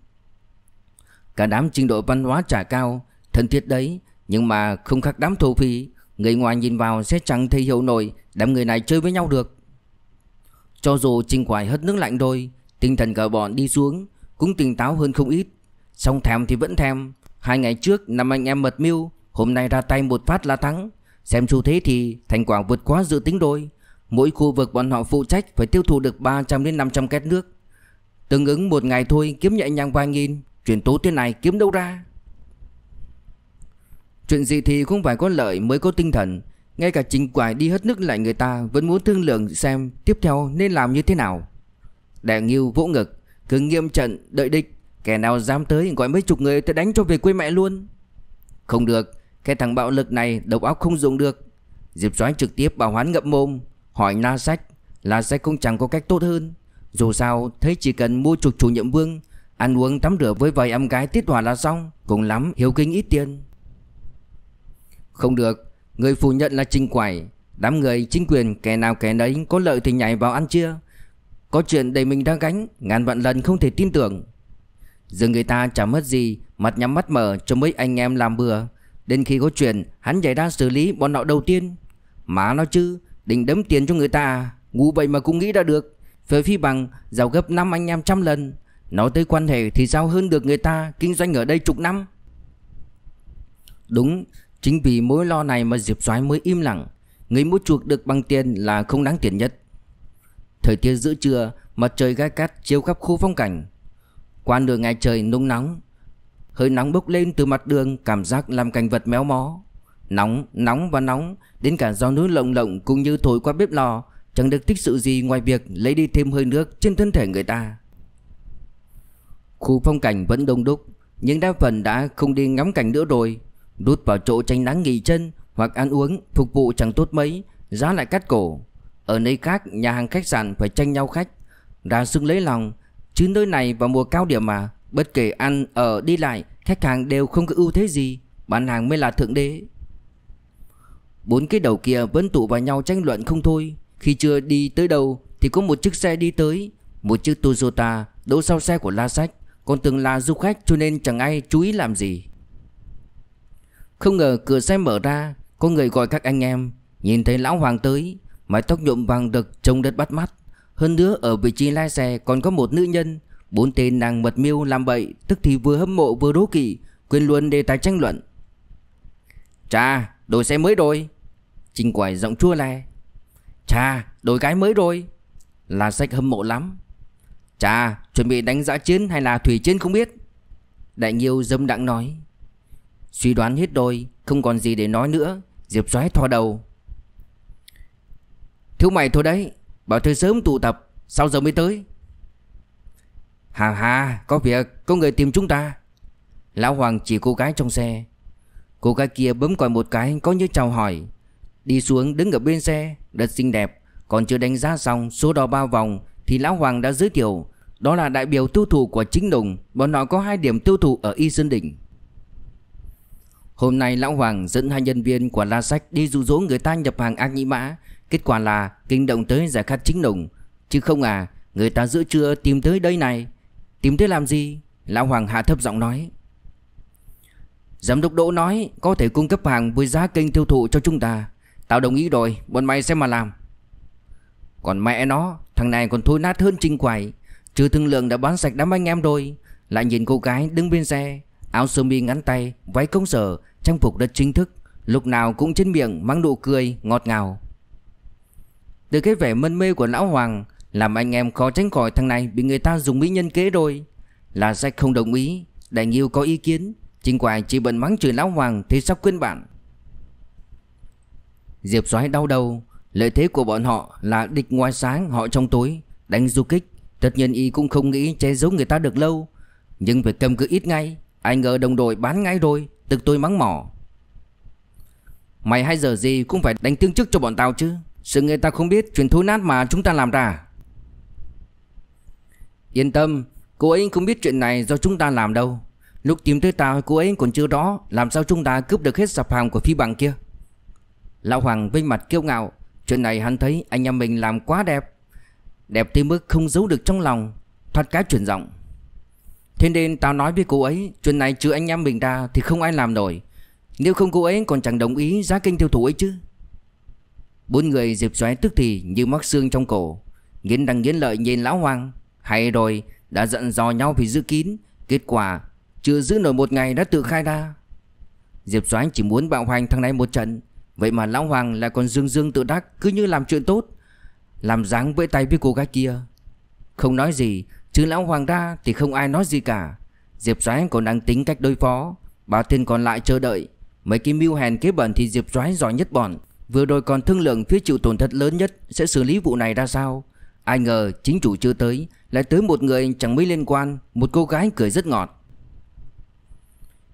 Cả đám trình độ văn hóa trả cao Thân thiết đấy Nhưng mà không khác đám thổ phi Người ngoài nhìn vào sẽ chẳng thể hiểu nổi Đám người này chơi với nhau được cho dù Trình Quải hất nước lạnh đôi Tinh thần cả bọn đi xuống Cũng tỉnh táo hơn không ít Xong thèm thì vẫn thèm Hai ngày trước năm anh em mật mưu Hôm nay ra tay một phát là thắng Xem xu thế thì thành quả vượt quá dự tính đôi Mỗi khu vực bọn họ phụ trách Phải tiêu thụ được 300 đến 500 két nước Tương ứng một ngày thôi kiếm nhẹ nhàng vài nghìn Chuyển tố thế này kiếm đâu ra Chuyện gì thì không phải có lợi mới có tinh thần ngay cả trình quải đi hết nước lại người ta Vẫn muốn thương lượng xem tiếp theo nên làm như thế nào Đại nghiêu vỗ ngực Cứ nghiêm trận đợi địch Kẻ nào dám tới gọi mấy chục người tới đánh cho về quê mẹ luôn Không được Cái thằng bạo lực này độc óc không dùng được Diệp Soái trực tiếp bảo hoán ngậm mồm Hỏi na Sách là sẽ không chẳng có cách tốt hơn Dù sao thấy chỉ cần mua chuộc chủ nhiệm vương Ăn uống tắm rửa với vài em gái tiết hòa là xong Cũng lắm hiếu kính ít tiền Không được Người phủ nhận là trình quẩy Đám người chính quyền kẻ nào kẻ nấy Có lợi thì nhảy vào ăn chưa Có chuyện đầy mình đang gánh Ngàn vạn lần không thể tin tưởng Giờ người ta chả mất gì Mặt nhắm mắt mở cho mấy anh em làm bừa Đến khi có chuyện hắn giải ra xử lý bọn nọ đầu tiên Má nó chứ Định đấm tiền cho người ta à? Ngu vậy mà cũng nghĩ ra được Về phi bằng giàu gấp năm anh em trăm lần Nói tới quan hệ thì sao hơn được người ta Kinh doanh ở đây chục năm Đúng Chính vì mối lo này mà Diệp Soái mới im lặng, người mua chuộc được bằng tiền là không đáng tiền nhất. Thời tiết giữa trưa, mặt trời gai cát chiếu khắp khu phong cảnh. Qua nửa ngày trời nung nóng, hơi nóng bốc lên từ mặt đường, cảm giác làm cảnh vật méo mó. Nóng, nóng và nóng, đến cả do núi lộng lộng cũng như thổi qua bếp lò, chẳng được thích sự gì ngoài việc lấy đi thêm hơi nước trên thân thể người ta. Khu phong cảnh vẫn đông đúc, nhưng đa phần đã không đi ngắm cảnh nữa rồi, Đút vào chỗ tránh nắng nghỉ chân Hoặc ăn uống Phục vụ chẳng tốt mấy Giá lại cắt cổ Ở nơi khác nhà hàng khách sạn phải tranh nhau khách Ra sưng lấy lòng Chứ nơi này vào mùa cao điểm mà Bất kể ăn, ở, đi lại Khách hàng đều không có ưu thế gì Bán hàng mới là thượng đế Bốn cái đầu kia vẫn tụ vào nhau tranh luận không thôi Khi chưa đi tới đâu Thì có một chiếc xe đi tới Một chiếc Toyota đỗ sau xe của La Sách Còn từng là du khách cho nên chẳng ai chú ý làm gì không ngờ cửa xe mở ra Có người gọi các anh em Nhìn thấy lão hoàng tới Mái tóc nhuộm vàng đực trông đất bắt mắt Hơn nữa ở vị trí lái xe còn có một nữ nhân Bốn tên nàng mật miêu làm bậy Tức thì vừa hâm mộ vừa đố kỵ Quên luôn đề tài tranh luận Chà đổi xe mới rồi Trình quải giọng chua le Chà đổi cái mới rồi Là sách hâm mộ lắm Chà chuẩn bị đánh giã chiến hay là thủy chiến không biết Đại Nhiêu dâm đặng nói Suy đoán hết đôi Không còn gì để nói nữa Diệp xoáy thò đầu Thiếu mày thôi đấy Bảo chơi sớm tụ tập Sao giờ mới tới Hà hà Có việc Có người tìm chúng ta Lão Hoàng chỉ cô gái trong xe Cô gái kia bấm còi một cái Có như chào hỏi Đi xuống đứng ở bên xe Rất xinh đẹp Còn chưa đánh giá xong Số đo bao vòng Thì Lão Hoàng đã giới thiệu Đó là đại biểu tiêu thụ của chính đồng Bọn họ có hai điểm tiêu thụ ở Y Sơn Đỉnh Hôm nay Lão Hoàng dẫn hai nhân viên của La Sách đi dụ dỗ người ta nhập hàng ác nhĩ mã Kết quả là kinh động tới giải khát chính nùng Chứ không à người ta giữa trưa tìm tới đây này Tìm tới làm gì? Lão Hoàng hạ thấp giọng nói Giám đốc Đỗ nói có thể cung cấp hàng với giá kênh tiêu thụ cho chúng ta Tao đồng ý rồi bọn mày sẽ mà làm Còn mẹ nó thằng này còn thối nát hơn trình quải Trừ thương lượng đã bán sạch đám anh em rồi Lại nhìn cô gái đứng bên xe áo sơ mi ngắn tay, váy công sở, trang phục rất chính thức, lúc nào cũng trên miệng mang nụ cười ngọt ngào. Từ cái vẻ mân mê của lão Hoàng, làm anh em khó tránh khỏi thằng này bị người ta dùng mỹ nhân kế rồi. Là sách không đồng ý, đại nghiêu có ý kiến, chính quài chỉ bận mắng chửi lão Hoàng thì sắp quên bạn. Diệp Soái đau đầu, lợi thế của bọn họ là địch ngoài sáng họ trong tối, đánh du kích, tất nhiên y cũng không nghĩ che giấu người ta được lâu, nhưng phải cầm cự ít ngay. Anh ngờ đồng đội bán ngay rồi Tức tôi mắng mỏ Mày hai giờ gì cũng phải đánh tương chức cho bọn tao chứ Sự người ta không biết chuyện thối nát mà chúng ta làm ra Yên tâm Cô ấy không biết chuyện này do chúng ta làm đâu Lúc tìm tới tao cô ấy còn chưa đó Làm sao chúng ta cướp được hết sạp hàng của phi bằng kia Lão Hoàng vinh mặt kiêu ngạo Chuyện này hắn thấy anh em mình làm quá đẹp Đẹp tới mức không giấu được trong lòng Thoát cái chuyển giọng Thế nên tao nói với cô ấy Chuyện này trừ anh em mình ra thì không ai làm nổi Nếu không cô ấy còn chẳng đồng ý giá kinh tiêu thụ ấy chứ Bốn người dịp xoáy tức thì như mắc xương trong cổ Nghiến đằng nghiến lợi nhìn lão hoàng Hay rồi đã giận dò nhau vì giữ kín Kết quả chưa giữ nổi một ngày đã tự khai ra Diệp Soái chỉ muốn bạo hoành thằng này một trận Vậy mà Lão Hoàng lại còn dương dương tự đắc Cứ như làm chuyện tốt Làm dáng với tay với cô gái kia Không nói gì Chứ lão hoàng ra thì không ai nói gì cả Diệp Doãn còn đang tính cách đối phó Bà Thiên còn lại chờ đợi Mấy cái mưu hèn kế bẩn thì Diệp Doãn giỏi nhất bọn Vừa rồi còn thương lượng phía chịu tổn thất lớn nhất Sẽ xử lý vụ này ra sao Ai ngờ chính chủ chưa tới Lại tới một người chẳng mấy liên quan Một cô gái cười rất ngọt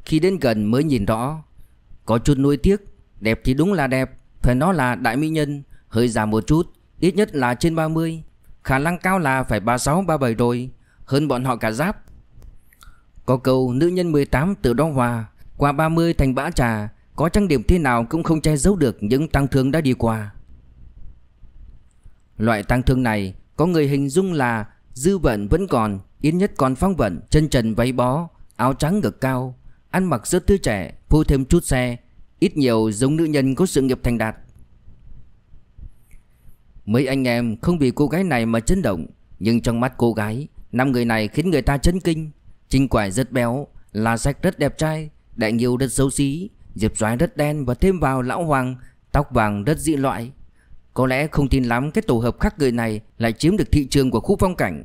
Khi đến gần mới nhìn rõ Có chút nuôi tiếc Đẹp thì đúng là đẹp Phải nói là đại mỹ nhân Hơi già một chút Ít nhất là trên 30 Khả năng cao là phải 36-37 rồi Hơn bọn họ cả giáp Có câu nữ nhân 18 từ đó hòa Qua 30 thành bã trà Có trang điểm thế nào cũng không che giấu được Những tăng thương đã đi qua Loại tăng thương này Có người hình dung là Dư vận vẫn còn Ít nhất còn phong vận Chân trần váy bó Áo trắng ngực cao Ăn mặc rất tươi trẻ Phô thêm chút xe Ít nhiều giống nữ nhân có sự nghiệp thành đạt Mấy anh em không vì cô gái này mà chấn động Nhưng trong mắt cô gái Năm người này khiến người ta chấn kinh Trinh Quải rất béo Là sách rất đẹp trai Đại Nhiêu rất xấu xí Diệp Doái rất đen và thêm vào Lão Hoàng Tóc vàng rất dị loại Có lẽ không tin lắm cái tổ hợp khác người này Lại chiếm được thị trường của khu phong cảnh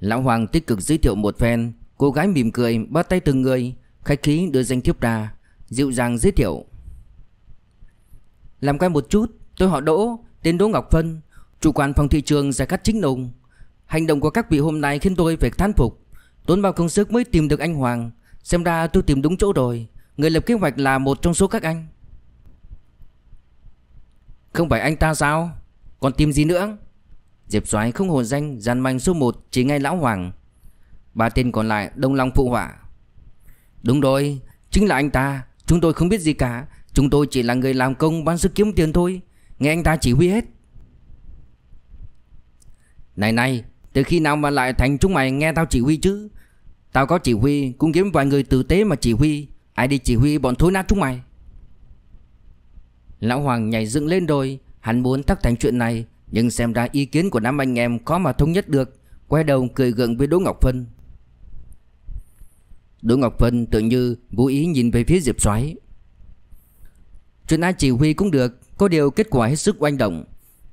Lão Hoàng tích cực giới thiệu một phen Cô gái mỉm cười bắt tay từng người Khách khí đưa danh thiếp ra Dịu dàng giới thiệu Làm quen một chút Tôi họ Đỗ, tên Đỗ Ngọc Phân, chủ quản phòng thị trường giải cắt chính nùng. Hành động của các vị hôm nay khiến tôi phải thán phục. Tốn bao công sức mới tìm được anh Hoàng, xem ra tôi tìm đúng chỗ rồi. Người lập kế hoạch là một trong số các anh. Không phải anh ta sao? Còn tìm gì nữa? Diệp Soái không hồn danh gian manh số 1 chỉ ngay lão Hoàng. Ba tên còn lại đông long phụ họa. Đúng rồi, chính là anh ta, chúng tôi không biết gì cả, chúng tôi chỉ là người làm công bán sức kiếm tiền thôi. Nghe anh ta chỉ huy hết Này này Từ khi nào mà lại thành chúng mày nghe tao chỉ huy chứ Tao có chỉ huy Cũng kiếm vài người tử tế mà chỉ huy Ai đi chỉ huy bọn thối nát chúng mày Lão Hoàng nhảy dựng lên đôi Hắn muốn tắc thành chuyện này Nhưng xem ra ý kiến của năm anh em khó mà thống nhất được Quay đầu cười gượng với Đỗ Ngọc Phân Đỗ Ngọc Phân tự như vô ý nhìn về phía Diệp Soái Chuyện ai chỉ huy cũng được có điều kết quả hết sức oanh động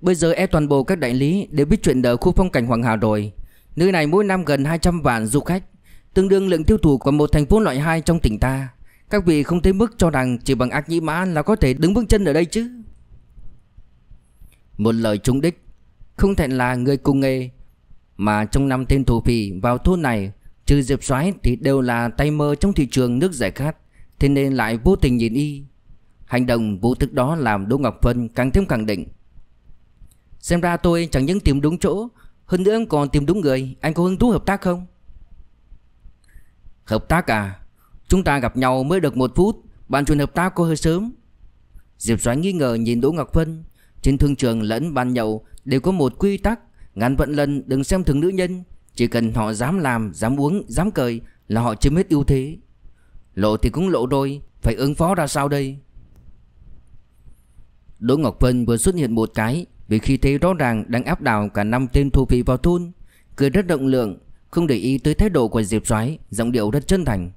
Bây giờ e toàn bộ các đại lý đều biết chuyện ở khu phong cảnh Hoàng Hà rồi Nơi này mỗi năm gần 200 vạn du khách Tương đương lượng tiêu thụ của một thành phố loại 2 trong tỉnh ta Các vị không thấy mức cho rằng chỉ bằng ác nhĩ mã là có thể đứng bước chân ở đây chứ Một lời trúng đích Không thể là người cùng nghề Mà trong năm tên thổ phỉ vào thôn này Trừ diệp xoái thì đều là tay mơ trong thị trường nước giải khát Thế nên lại vô tình nhìn y Hành động vô thức đó làm Đỗ Ngọc Phân càng thêm khẳng định Xem ra tôi chẳng những tìm đúng chỗ Hơn nữa còn tìm đúng người Anh có hứng thú hợp tác không? Hợp tác à? Chúng ta gặp nhau mới được một phút Bạn chuyện hợp tác có hơi sớm Diệp Soái nghi ngờ nhìn Đỗ Ngọc Phân Trên thương trường lẫn bàn nhậu Đều có một quy tắc Ngàn vận lần đừng xem thường nữ nhân Chỉ cần họ dám làm, dám uống, dám cười Là họ chiếm hết ưu thế Lộ thì cũng lộ đôi, Phải ứng phó ra sao đây Đỗ Ngọc Vân vừa xuất hiện một cái Vì khi thấy rõ ràng đang áp đảo cả năm tên thu phí vào thôn Cười rất động lượng Không để ý tới thái độ của Diệp Soái Giọng điệu rất chân thành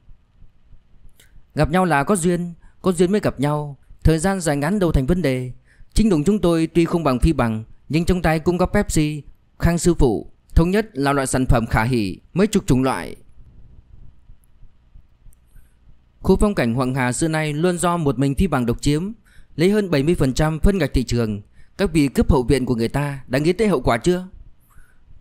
Gặp nhau là có duyên Có duyên mới gặp nhau Thời gian dài ngắn đâu thành vấn đề Chính đồng chúng tôi tuy không bằng phi bằng Nhưng trong tay cũng có Pepsi Khang sư phụ Thống nhất là loại sản phẩm khả hỉ Mấy chục chủng loại Khu phong cảnh Hoàng Hà xưa nay luôn do một mình phi bằng độc chiếm Lấy hơn 70% phân ngạch thị trường Các vị cướp hậu viện của người ta đã nghĩ tới hậu quả chưa?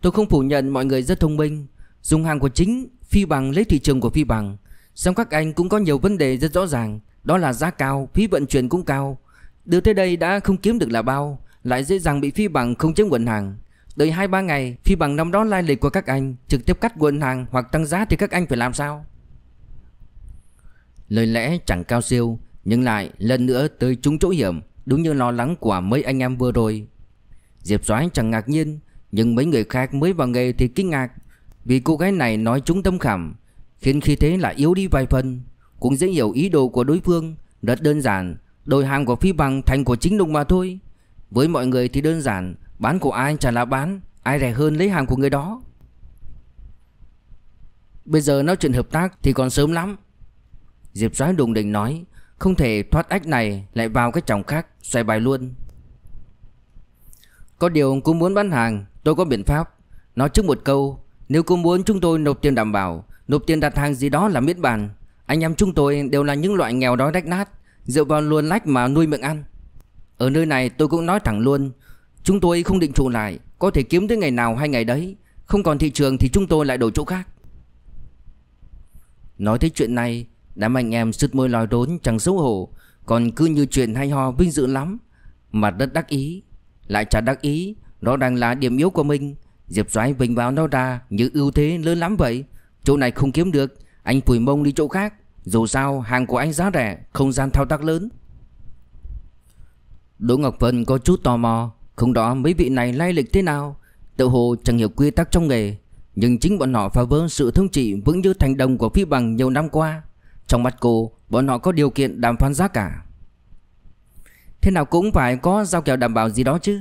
Tôi không phủ nhận mọi người rất thông minh Dùng hàng của chính Phi bằng lấy thị trường của phi bằng Xong các anh cũng có nhiều vấn đề rất rõ ràng Đó là giá cao, phí vận chuyển cũng cao Đưa tới đây đã không kiếm được là bao Lại dễ dàng bị phi bằng không chiếm nguồn hàng Đợi 2-3 ngày Phi bằng năm đó lai lịch của các anh Trực tiếp cắt nguồn hàng hoặc tăng giá thì các anh phải làm sao Lời lẽ chẳng cao siêu nhưng lại lần nữa tới trúng chỗ hiểm Đúng như lo lắng của mấy anh em vừa rồi Diệp Doãn chẳng ngạc nhiên Nhưng mấy người khác mới vào nghề thì kinh ngạc Vì cô gái này nói trúng tâm khảm Khiến khi thế lại yếu đi vài phần Cũng dễ hiểu ý đồ của đối phương Rất đơn giản Đổi hàng của phi bằng thành của chính đồng mà thôi Với mọi người thì đơn giản Bán của ai chẳng là bán Ai rẻ hơn lấy hàng của người đó Bây giờ nói chuyện hợp tác thì còn sớm lắm Diệp Doãn đùng định nói không thể thoát ách này lại vào cái chồng khác Xoay bài luôn Có điều cô muốn bán hàng Tôi có biện pháp Nói trước một câu Nếu cô muốn chúng tôi nộp tiền đảm bảo Nộp tiền đặt hàng gì đó là miễn bàn Anh em chúng tôi đều là những loại nghèo đói rách nát Dựa vào luôn lách mà nuôi miệng ăn Ở nơi này tôi cũng nói thẳng luôn Chúng tôi không định trụ lại Có thể kiếm tới ngày nào hay ngày đấy Không còn thị trường thì chúng tôi lại đổi chỗ khác Nói tới chuyện này Đám anh em sứt môi lòi đốn chẳng xấu hổ Còn cứ như chuyện hay ho vinh dự lắm Mà đất đắc ý Lại chả đắc ý Nó đang là điểm yếu của mình Diệp Doái vinh báo nó ra như ưu thế lớn lắm vậy Chỗ này không kiếm được Anh phủi mông đi chỗ khác Dù sao hàng của anh giá rẻ Không gian thao tác lớn Đỗ Ngọc Vân có chút tò mò Không đó mấy vị này lai lịch thế nào Tự hồ chẳng hiểu quy tắc trong nghề Nhưng chính bọn họ phá vỡ sự thông trị vững như thành đồng của phi bằng nhiều năm qua trong mắt cô Bọn họ có điều kiện đàm phán giá cả Thế nào cũng phải có giao kèo đảm bảo gì đó chứ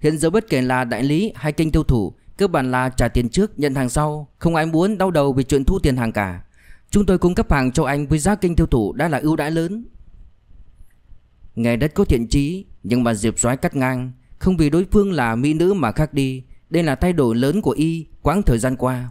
Hiện giờ bất kể là đại lý hay kênh tiêu thủ Cơ bản là trả tiền trước nhận hàng sau Không ai muốn đau đầu vì chuyện thu tiền hàng cả Chúng tôi cung cấp hàng cho anh với giá kênh tiêu thụ đã là ưu đãi lớn Nghe đất có thiện trí Nhưng mà Diệp soái cắt ngang Không vì đối phương là mỹ nữ mà khác đi Đây là thay đổi lớn của y quãng thời gian qua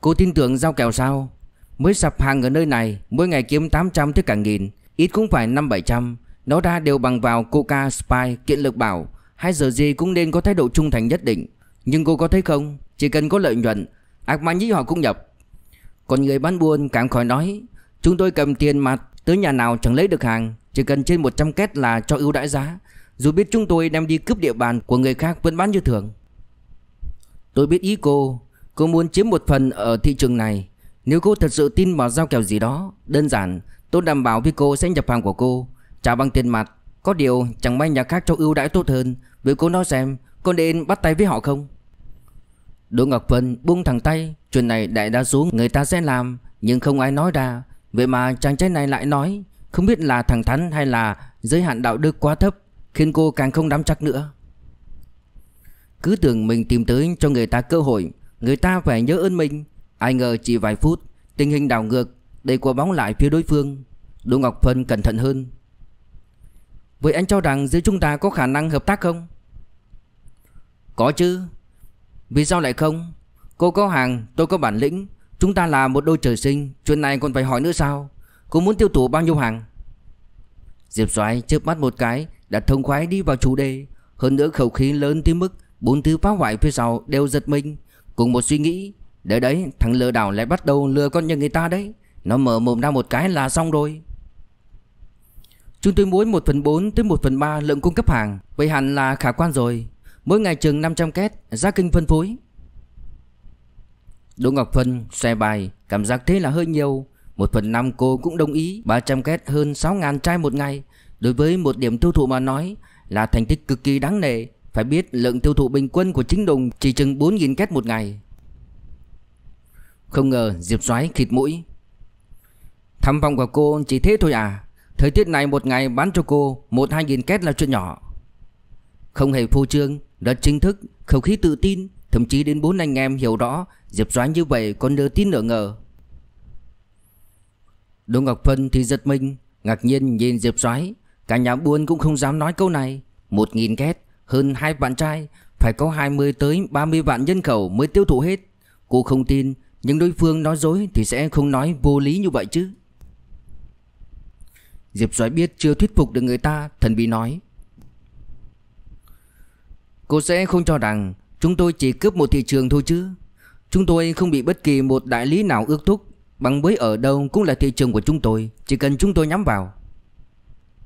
Cô tin tưởng giao kèo sao Mới sập hàng ở nơi này Mỗi ngày kiếm 800 tới cả nghìn Ít cũng phải 5-700 Nó ra đều bằng vào Coca, Spy, Kiện Lực Bảo Hai giờ gì cũng nên có thái độ trung thành nhất định Nhưng cô có thấy không Chỉ cần có lợi nhuận Ác ma nhí họ cũng nhập Còn người bán buôn càng khỏi nói Chúng tôi cầm tiền mặt Tới nhà nào chẳng lấy được hàng Chỉ cần trên 100 két là cho ưu đãi giá Dù biết chúng tôi đem đi cướp địa bàn của người khác vẫn bán như thường Tôi biết ý cô Cô muốn chiếm một phần ở thị trường này nếu cô thật sự tin vào giao kèo gì đó Đơn giản tôi đảm bảo với cô sẽ nhập hàng của cô Trả bằng tiền mặt Có điều chẳng may nhà khác cho ưu đãi tốt hơn Với cô nói xem cô nên bắt tay với họ không Đỗ Ngọc Vân buông thẳng tay Chuyện này đại đa số người ta sẽ làm Nhưng không ai nói ra Vậy mà chàng trai này lại nói Không biết là thẳng thắn hay là giới hạn đạo đức quá thấp Khiến cô càng không nắm chắc nữa Cứ tưởng mình tìm tới cho người ta cơ hội Người ta phải nhớ ơn mình Ai ngờ chỉ vài phút Tình hình đảo ngược Đẩy quả bóng lại phía đối phương Đỗ Ngọc Phân cẩn thận hơn Vậy anh cho rằng giữa chúng ta có khả năng hợp tác không? Có chứ Vì sao lại không? Cô có hàng, tôi có bản lĩnh Chúng ta là một đôi trời sinh Chuyện này còn phải hỏi nữa sao? Cô muốn tiêu thụ bao nhiêu hàng? Diệp Soái chớp mắt một cái Đã thông khoái đi vào chủ đề Hơn nữa khẩu khí lớn tới mức Bốn thứ phá hoại phía sau đều giật mình Cùng một suy nghĩ Đấy đấy thằng lừa đảo lại bắt đầu lừa con nhà người ta đấy Nó mở mồm ra một cái là xong rồi Chúng tôi muốn 1 phần 4 tới 1 phần 3 lượng cung cấp hàng Vậy hẳn là khả quan rồi Mỗi ngày chừng 500 két giá kinh phân phối Đỗ Ngọc Phân xoay bài Cảm giác thế là hơi nhiều 1 phần 5 cô cũng đồng ý 300 két hơn 6.000 chai một ngày Đối với một điểm tiêu thụ mà nói Là thành tích cực kỳ đáng nể Phải biết lượng tiêu thụ bình quân của chính đồng Chỉ chừng 4.000 két một ngày không ngờ Diệp Soái khịt mũi Thăm vòng của cô chỉ thế thôi à Thời tiết này một ngày bán cho cô Một hai nghìn két là chuyện nhỏ Không hề phô trương Rất chính thức Không khí tự tin Thậm chí đến bốn anh em hiểu rõ Diệp Soái như vậy còn đưa tin nửa ngờ Đỗ Ngọc Phân thì giật mình Ngạc nhiên nhìn Diệp Soái Cả nhà buôn cũng không dám nói câu này Một nghìn két Hơn hai bạn trai Phải có hai mươi tới ba mươi vạn nhân khẩu mới tiêu thụ hết Cô không tin nhưng đối phương nói dối thì sẽ không nói vô lý như vậy chứ Diệp soái biết chưa thuyết phục được người ta Thần bí nói Cô sẽ không cho rằng Chúng tôi chỉ cướp một thị trường thôi chứ Chúng tôi không bị bất kỳ một đại lý nào ước thúc Bằng với ở đâu cũng là thị trường của chúng tôi Chỉ cần chúng tôi nhắm vào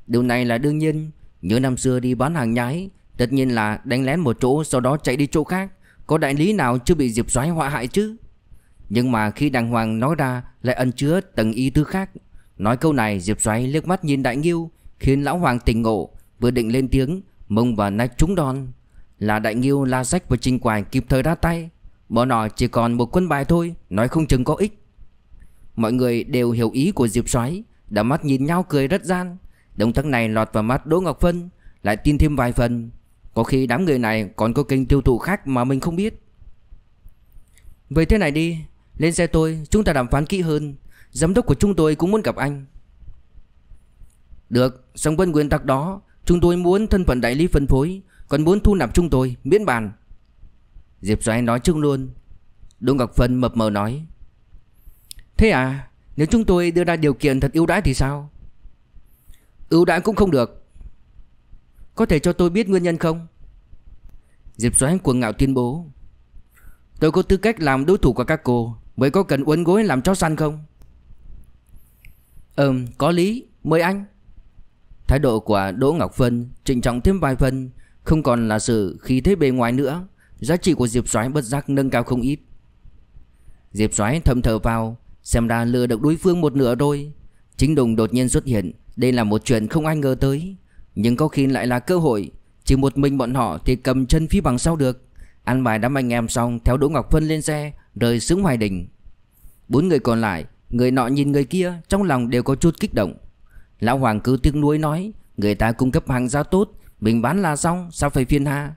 Điều này là đương nhiên Nhớ năm xưa đi bán hàng nhái Tất nhiên là đánh lén một chỗ sau đó chạy đi chỗ khác Có đại lý nào chưa bị Diệp soái họa hại chứ nhưng mà khi đàng hoàng nói ra lại ẩn chứa tầng ý tứ khác Nói câu này Diệp Xoáy liếc mắt nhìn Đại Nghiêu Khiến Lão Hoàng tỉnh ngộ Vừa định lên tiếng Mông và nách trúng đòn Là Đại Nghiêu la sách và Trình Quài kịp thời ra tay Bọn họ chỉ còn một quân bài thôi Nói không chừng có ích Mọi người đều hiểu ý của Diệp Xoáy Đã mắt nhìn nhau cười rất gian Động tác này lọt vào mắt Đỗ Ngọc Phân Lại tin thêm vài phần Có khi đám người này còn có kênh tiêu thụ khác mà mình không biết Vậy thế này đi lên xe tôi chúng ta đàm phán kỹ hơn Giám đốc của chúng tôi cũng muốn gặp anh Được Song với quyền tắc đó Chúng tôi muốn thân phận đại lý phân phối Còn muốn thu nạp chúng tôi miễn bàn Diệp Doãn nói trước luôn Đỗ Ngọc Phân mập mờ nói Thế à Nếu chúng tôi đưa ra điều kiện thật ưu đãi thì sao Ưu đãi cũng không được Có thể cho tôi biết nguyên nhân không Diệp Doãn cuồng ngạo tuyên bố Tôi có tư cách làm đối thủ của các cô Mới có cần uốn gối làm chó săn không Ừm có lý Mời anh Thái độ của Đỗ Ngọc Vân trịnh trọng thêm vài phần Không còn là sự khí thế bề ngoài nữa Giá trị của Diệp Soái bất giác nâng cao không ít Diệp Soái thầm thở vào Xem ra lừa được đối phương một nửa rồi Chính Đồng đột nhiên xuất hiện Đây là một chuyện không ai ngờ tới Nhưng có khi lại là cơ hội Chỉ một mình bọn họ thì cầm chân phía bằng sau được Ăn bài đám anh em xong Theo Đỗ Ngọc Vân lên xe rời xướng hoài đình Bốn người còn lại Người nọ nhìn người kia Trong lòng đều có chút kích động Lão Hoàng cứ tiếc nuối nói Người ta cung cấp hàng giá tốt Mình bán là xong Sao phải phiền hà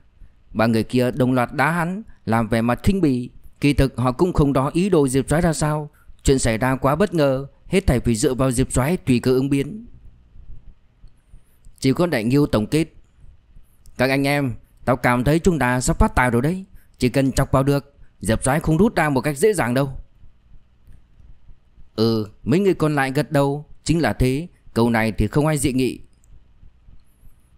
Ba người kia đồng loạt đá hắn Làm vẻ mặt khinh bỉ Kỳ thực họ cũng không đó ý đồ Diệp Soái ra sao Chuyện xảy ra quá bất ngờ Hết thảy phải dựa vào Diệp Soái tùy cơ ứng biến Chỉ có đại nghiêu tổng kết Các anh em Tao cảm thấy chúng ta sắp phát tài rồi đấy Chỉ cần chọc vào được Diệp soái không rút ra một cách dễ dàng đâu Ừ mấy người còn lại gật đầu Chính là thế Câu này thì không ai dị nghị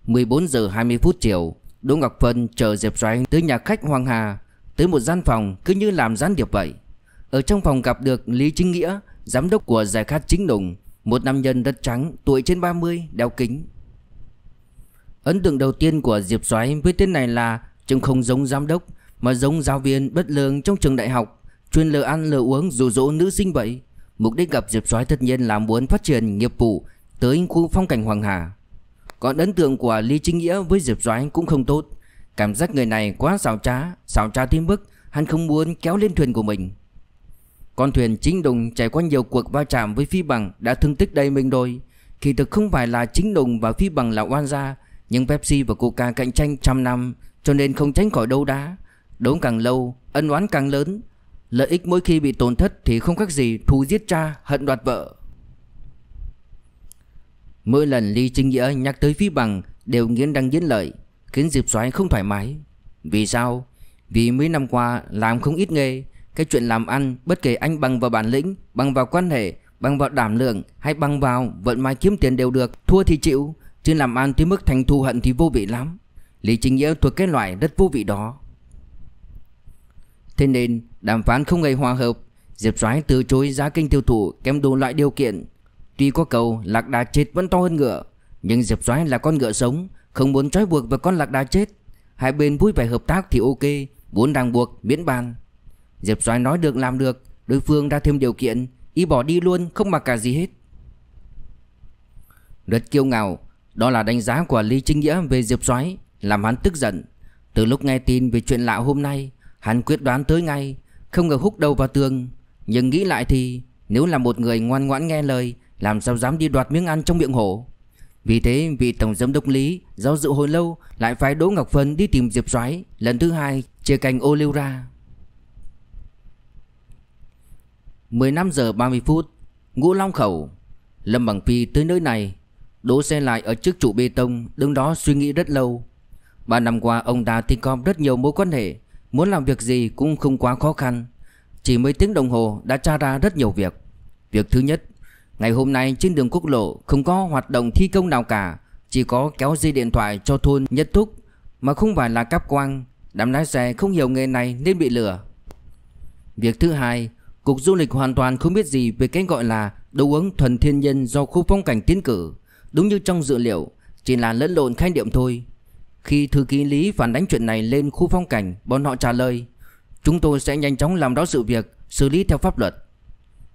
14 giờ 20 phút chiều Đỗ Ngọc Phân chờ Diệp soái tới nhà khách Hoàng Hà Tới một gian phòng cứ như làm gián điệp vậy Ở trong phòng gặp được Lý Chính Nghĩa Giám đốc của giải khát chính đồng, Một nam nhân đất trắng tuổi trên 30 đeo kính Ấn tượng đầu tiên của Diệp soái với tên này là Trông không giống giám đốc mà giống giáo viên bất lương trong trường đại học Chuyên lừa ăn lừa uống dụ dỗ nữ sinh vậy Mục đích gặp Diệp Soái tất nhiên là muốn phát triển nghiệp vụ Tới khu phong cảnh Hoàng Hà Còn ấn tượng của Lý Chính Nghĩa với Diệp Soái cũng không tốt Cảm giác người này quá xào trá Xào trá thêm bức Hắn không muốn kéo lên thuyền của mình Con thuyền chính đồng trải qua nhiều cuộc va chạm với phi bằng Đã thương tích đầy mình rồi Kỳ thực không phải là chính đồng và phi bằng là oan gia Nhưng Pepsi và Coca cạnh tranh trăm năm Cho nên không tránh khỏi đấu đá Đấu càng lâu Ân oán càng lớn Lợi ích mỗi khi bị tổn thất Thì không khác gì thù giết cha hận đoạt vợ Mỗi lần Lý Trinh Nghĩa nhắc tới phí bằng Đều nghiến răng nghiến lợi Khiến dịp Soái không thoải mái Vì sao? Vì mấy năm qua làm không ít nghề Cái chuyện làm ăn bất kể anh bằng vào bản lĩnh Bằng vào quan hệ Bằng vào đảm lượng Hay bằng vào vận may kiếm tiền đều được Thua thì chịu Chứ làm ăn tới mức thành thù hận thì vô vị lắm Lý Trinh Nghĩa thuộc cái loại rất vô vị đó Thế nên đàm phán không gây hòa hợp Diệp Soái từ chối giá kinh tiêu thụ kém đủ loại điều kiện Tuy có cầu lạc đà chết vẫn to hơn ngựa Nhưng Diệp Soái là con ngựa sống Không muốn trói buộc vào con lạc đà chết Hai bên vui vẻ hợp tác thì ok Muốn ràng buộc miễn bàn Diệp Soái nói được làm được Đối phương đã thêm điều kiện Y bỏ đi luôn không mặc cả gì hết Rất kiêu ngạo Đó là đánh giá của Lý Trinh Nghĩa về Diệp Soái Làm hắn tức giận Từ lúc nghe tin về chuyện lạ hôm nay Hắn quyết đoán tới ngay Không ngờ húc đầu vào tường Nhưng nghĩ lại thì Nếu là một người ngoan ngoãn nghe lời Làm sao dám đi đoạt miếng ăn trong miệng hổ Vì thế vị tổng giám đốc Lý giáo dự hồi lâu Lại phái Đỗ Ngọc Phân đi tìm Diệp Soái Lần thứ hai chia cành ô liu ra 15 giờ 30 phút Ngũ Long Khẩu Lâm Bằng Phi tới nơi này Đỗ xe lại ở trước trụ bê tông Đứng đó suy nghĩ rất lâu Ba năm qua ông ta thì có rất nhiều mối quan hệ Muốn làm việc gì cũng không quá khó khăn Chỉ mấy tiếng đồng hồ đã tra ra rất nhiều việc Việc thứ nhất Ngày hôm nay trên đường quốc lộ không có hoạt động thi công nào cả Chỉ có kéo dây điện thoại cho thôn nhất thúc Mà không phải là cáp quang Đám lái xe không hiểu nghề này nên bị lừa Việc thứ hai Cục du lịch hoàn toàn không biết gì về cái gọi là đồ uống thuần thiên nhiên do khu phong cảnh tiến cử Đúng như trong dự liệu Chỉ là lẫn lộn khái niệm thôi khi thư ký Lý phản ánh chuyện này lên khu phong cảnh, bọn họ trả lời Chúng tôi sẽ nhanh chóng làm rõ sự việc, xử lý theo pháp luật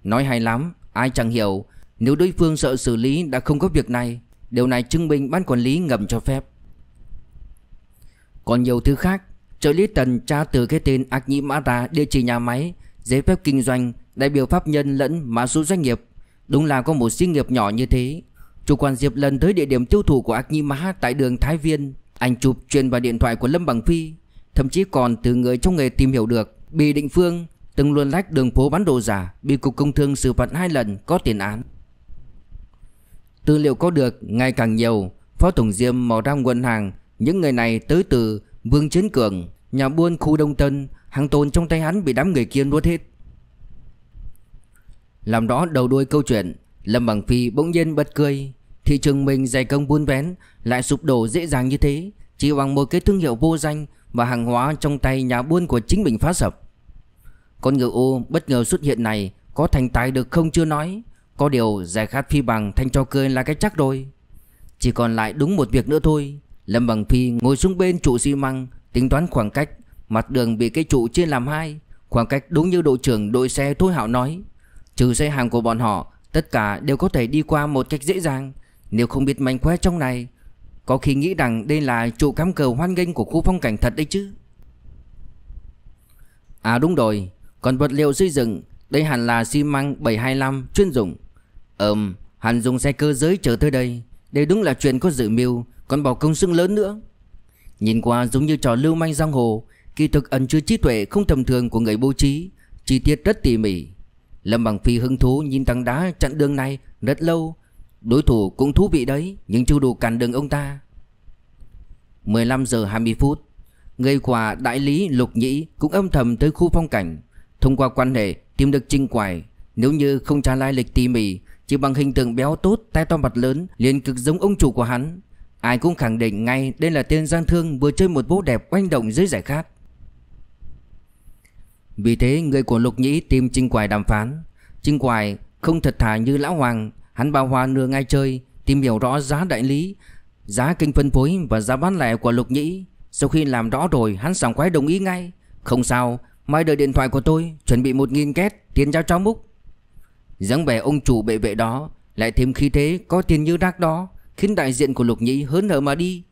Nói hay lắm, ai chẳng hiểu Nếu đối phương sợ xử lý đã không có việc này Điều này chứng minh ban quản lý ngầm cho phép Còn nhiều thứ khác Trợ lý Tần tra từ cái tên Ác Nhĩ Mã Ra địa chỉ nhà máy Giấy phép kinh doanh, đại biểu pháp nhân lẫn mã số doanh nghiệp Đúng là có một xí nghiệp nhỏ như thế Chủ quản Diệp lần tới địa điểm tiêu thụ của Ác Nhi Mã tại đường Thái Viên anh chụp truyền vào điện thoại của Lâm Bằng Phi Thậm chí còn từ người trong nghề tìm hiểu được Bị Định Phương từng luôn lách đường phố bán đồ giả Bị Cục Công Thương xử phạt hai lần có tiền án Tư liệu có được ngày càng nhiều Phó Tổng Diêm mò ra nguồn hàng Những người này tới từ Vương Chiến Cường Nhà buôn khu Đông Tân Hàng tồn trong tay hắn bị đám người kia nuốt hết Làm đó đầu đuôi câu chuyện Lâm Bằng Phi bỗng nhiên bật cười Thị trường mình dày công buôn vén lại sụp đổ dễ dàng như thế chỉ bằng một cái thương hiệu vô danh và hàng hóa trong tay nhà buôn của chính mình phá sập. Con ngựa ô bất ngờ xuất hiện này có thành tài được không chưa nói, có điều giải khát phi bằng thanh cho cười là cái chắc rồi. Chỉ còn lại đúng một việc nữa thôi, Lâm Bằng Phi ngồi xuống bên trụ xi măng, tính toán khoảng cách, mặt đường bị cái trụ chia làm hai, khoảng cách đúng như đội trưởng đội xe Thôi Hạo nói. Trừ xe hàng của bọn họ, tất cả đều có thể đi qua một cách dễ dàng, nếu không biết manh khóe trong này có khi nghĩ rằng đây là trụ cắm cờ hoan nghênh của khu phong cảnh thật đấy chứ À đúng rồi Còn vật liệu xây dựng Đây hẳn là xi măng 725 chuyên dụng ờm Hẳn dùng xe cơ giới chở tới đây Đây đúng là chuyện có dự mưu Còn bỏ công sức lớn nữa Nhìn qua giống như trò lưu manh giang hồ Kỳ thực ẩn chứa trí tuệ không tầm thường của người bố trí Chi tiết rất tỉ mỉ Lâm Bằng Phi hứng thú nhìn tảng đá chặn đường này rất lâu Đối thủ cũng thú vị đấy Nhưng chưa đủ cản đường ông ta 15 giờ 20 phút Người quả đại lý Lục Nhĩ Cũng âm thầm tới khu phong cảnh Thông qua quan hệ tìm được Trinh Quài Nếu như không tra lai lịch tỉ mỉ Chỉ bằng hình tượng béo tốt tay to mặt lớn liền cực giống ông chủ của hắn Ai cũng khẳng định ngay đây là tên gian thương Vừa chơi một bố đẹp oanh động dưới giải khát Vì thế người của Lục Nhĩ tìm Trinh Quài đàm phán Trinh Quài không thật thà như Lão Hoàng Hắn bao hoa nửa ngay chơi Tìm hiểu rõ giá đại lý Giá kênh phân phối và giá bán lẻ của Lục Nhĩ Sau khi làm rõ rồi hắn sảng khoái đồng ý ngay Không sao Mai đợi điện thoại của tôi Chuẩn bị một nghìn két Tiền giao cho múc dáng vẻ ông chủ bệ vệ đó Lại thêm khí thế có tiền như rác đó Khiến đại diện của Lục Nhĩ hớn hở mà đi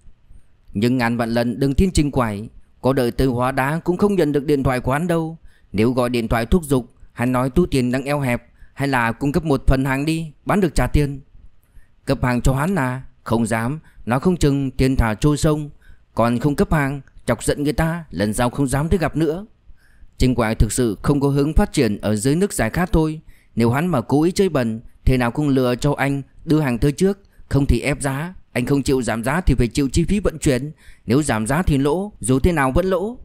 Nhưng ngàn vạn lần đừng thiên trình quải Có đợi tới hóa đá cũng không nhận được điện thoại của hắn đâu Nếu gọi điện thoại thúc giục Hắn nói túi tiền đang eo hẹp hay là cung cấp một phần hàng đi Bán được trả tiền Cấp hàng cho hắn là Không dám Nó không chừng tiền thả trôi sông Còn không cấp hàng Chọc giận người ta Lần sau không dám tới gặp nữa Trình Quảng thực sự không có hướng phát triển Ở dưới nước giải khát thôi Nếu hắn mà cố ý chơi bẩn Thế nào cũng lừa cho anh Đưa hàng tới trước Không thì ép giá Anh không chịu giảm giá thì phải chịu chi phí vận chuyển Nếu giảm giá thì lỗ Dù thế nào vẫn lỗ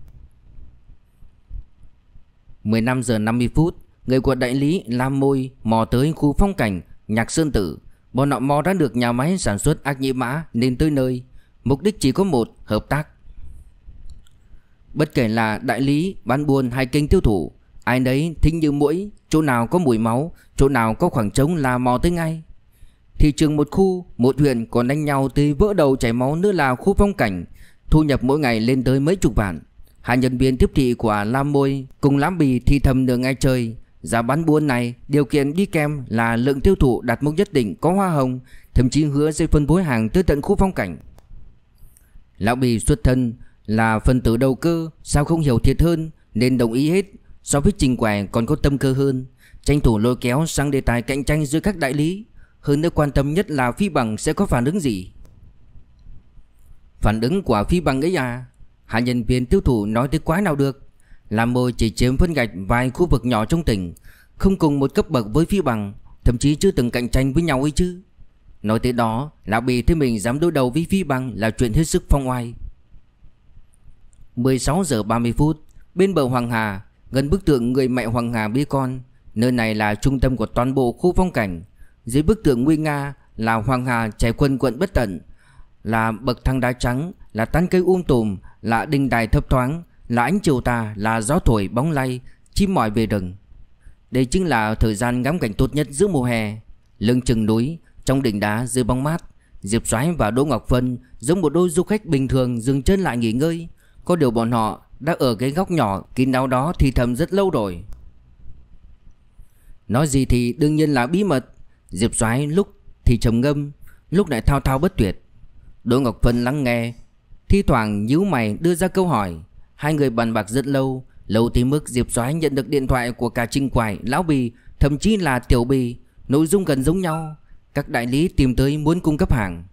15 giờ 50 phút Người của đại lý Lam Môi mò tới khu phong cảnh Nhạc Sơn Tử Bọn họ mò đã được nhà máy sản xuất ác nhĩ mã nên tới nơi Mục đích chỉ có một hợp tác Bất kể là đại lý, bán buôn hay kênh tiêu thụ Ai đấy thính như mũi Chỗ nào có mùi máu Chỗ nào có khoảng trống là mò tới ngay Thị trường một khu, một huyện còn đánh nhau tới vỡ đầu chảy máu nữa là khu phong cảnh Thu nhập mỗi ngày lên tới mấy chục vạn Hai nhân viên tiếp thị của Lam Môi cùng Lãm Bì thì thầm nửa ngày trời Giá bán buôn này điều kiện đi kèm là lượng tiêu thụ đạt mức nhất định có hoa hồng, thậm chí hứa sẽ phân phối hàng tới tận khu phong cảnh. Lão Bì xuất thân là phần tử đầu cơ, sao không hiểu thiệt hơn nên đồng ý hết, so với trình quẻ còn có tâm cơ hơn, tranh thủ lôi kéo sang đề tài cạnh tranh giữa các đại lý, hơn nữa quan tâm nhất là phi bằng sẽ có phản ứng gì. Phản ứng của phi bằng ấy à? Hạ nhân viên tiêu thụ nói tới quá nào được Lam Bôi chỉ chiếm phân gạch vài khu vực nhỏ trong tỉnh Không cùng một cấp bậc với Phi bằng Thậm chí chưa từng cạnh tranh với nhau ấy chứ Nói tới đó Lão Bì thấy mình dám đối đầu với Phi bằng Là chuyện hết sức phong oai 16 giờ 30 phút Bên bờ Hoàng Hà Gần bức tượng người mẹ Hoàng Hà bế con Nơi này là trung tâm của toàn bộ khu phong cảnh Dưới bức tượng nguy nga Là Hoàng Hà trẻ quân quận bất tận Là bậc thang đá trắng Là tán cây um tùm Là đình đài thấp thoáng là ánh chiều tà là gió thổi bóng lay Chim mỏi về rừng Đây chính là thời gian ngắm cảnh tốt nhất giữa mùa hè Lưng chừng núi Trong đỉnh đá dưới bóng mát Diệp Soái và Đỗ Ngọc Vân giống một đôi du khách bình thường dừng chân lại nghỉ ngơi Có điều bọn họ đã ở cái góc nhỏ kín đáo đó thì thầm rất lâu rồi Nói gì thì đương nhiên là bí mật Diệp Soái lúc thì trầm ngâm Lúc lại thao thao bất tuyệt Đỗ Ngọc Vân lắng nghe Thi thoảng nhíu mày đưa ra câu hỏi Hai người bàn bạc rất lâu Lâu tới mức Diệp Soái nhận được điện thoại của cả Trinh Quải, Lão Bì Thậm chí là Tiểu Bì Nội dung gần giống nhau Các đại lý tìm tới muốn cung cấp hàng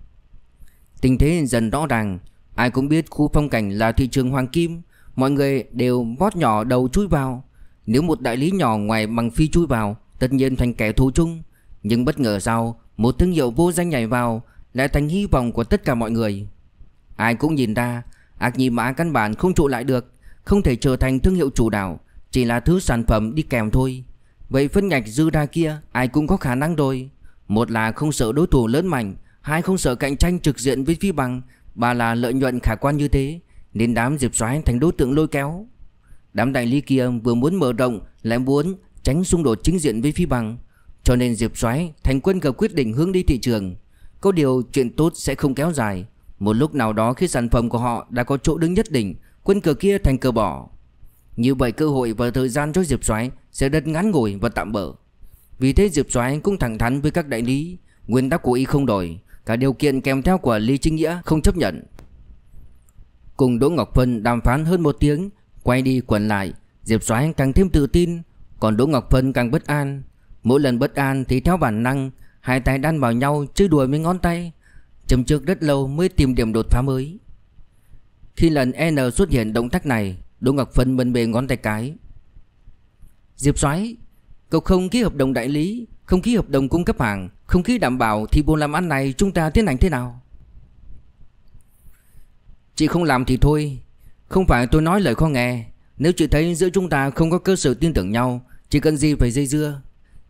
Tình thế dần rõ ràng Ai cũng biết khu phong cảnh là thị trường hoàng kim Mọi người đều vót nhỏ đầu chui vào Nếu một đại lý nhỏ ngoài bằng phi chui vào Tất nhiên thành kẻ thù chung Nhưng bất ngờ sau Một thương hiệu vô danh nhảy vào Lại thành hy vọng của tất cả mọi người Ai cũng nhìn ra Ác nhị mã căn bản không trụ lại được Không thể trở thành thương hiệu chủ đạo Chỉ là thứ sản phẩm đi kèm thôi Vậy phân ngạch dư ra kia Ai cũng có khả năng rồi Một là không sợ đối thủ lớn mạnh Hai không sợ cạnh tranh trực diện với phi bằng Ba là lợi nhuận khả quan như thế Nên đám diệp xoáy thành đối tượng lôi kéo Đám đại lý kia vừa muốn mở rộng Lại muốn tránh xung đột chính diện với phi bằng Cho nên diệp xoáy Thành quân gặp quyết định hướng đi thị trường Có điều chuyện tốt sẽ không kéo dài một lúc nào đó khi sản phẩm của họ đã có chỗ đứng nhất định, quân cờ kia thành cờ bỏ. Như vậy cơ hội và thời gian cho Diệp Soái sẽ rất ngắn ngủi và tạm bỡ. Vì thế Diệp Soái cũng thẳng thắn với các đại lý, nguyên tắc của y không đổi, cả điều kiện kèm theo của Lý Chính Nghĩa không chấp nhận. Cùng Đỗ Ngọc Phân đàm phán hơn một tiếng, quay đi quẩn lại, Diệp Soái càng thêm tự tin, còn Đỗ Ngọc Phân càng bất an. Mỗi lần bất an thì theo bản năng, hai tay đan vào nhau chơi đùa với ngón tay, Châm trước rất lâu mới tìm điểm đột phá mới Khi lần N xuất hiện động tác này Đỗ Ngọc Phân bần bề ngón tay cái Diệp Soái Cậu không ký hợp đồng đại lý Không ký hợp đồng cung cấp hàng Không ký đảm bảo thì buôn làm ăn này chúng ta tiến hành thế nào Chị không làm thì thôi Không phải tôi nói lời khó nghe Nếu chị thấy giữa chúng ta không có cơ sở tin tưởng nhau Chị cần gì phải dây dưa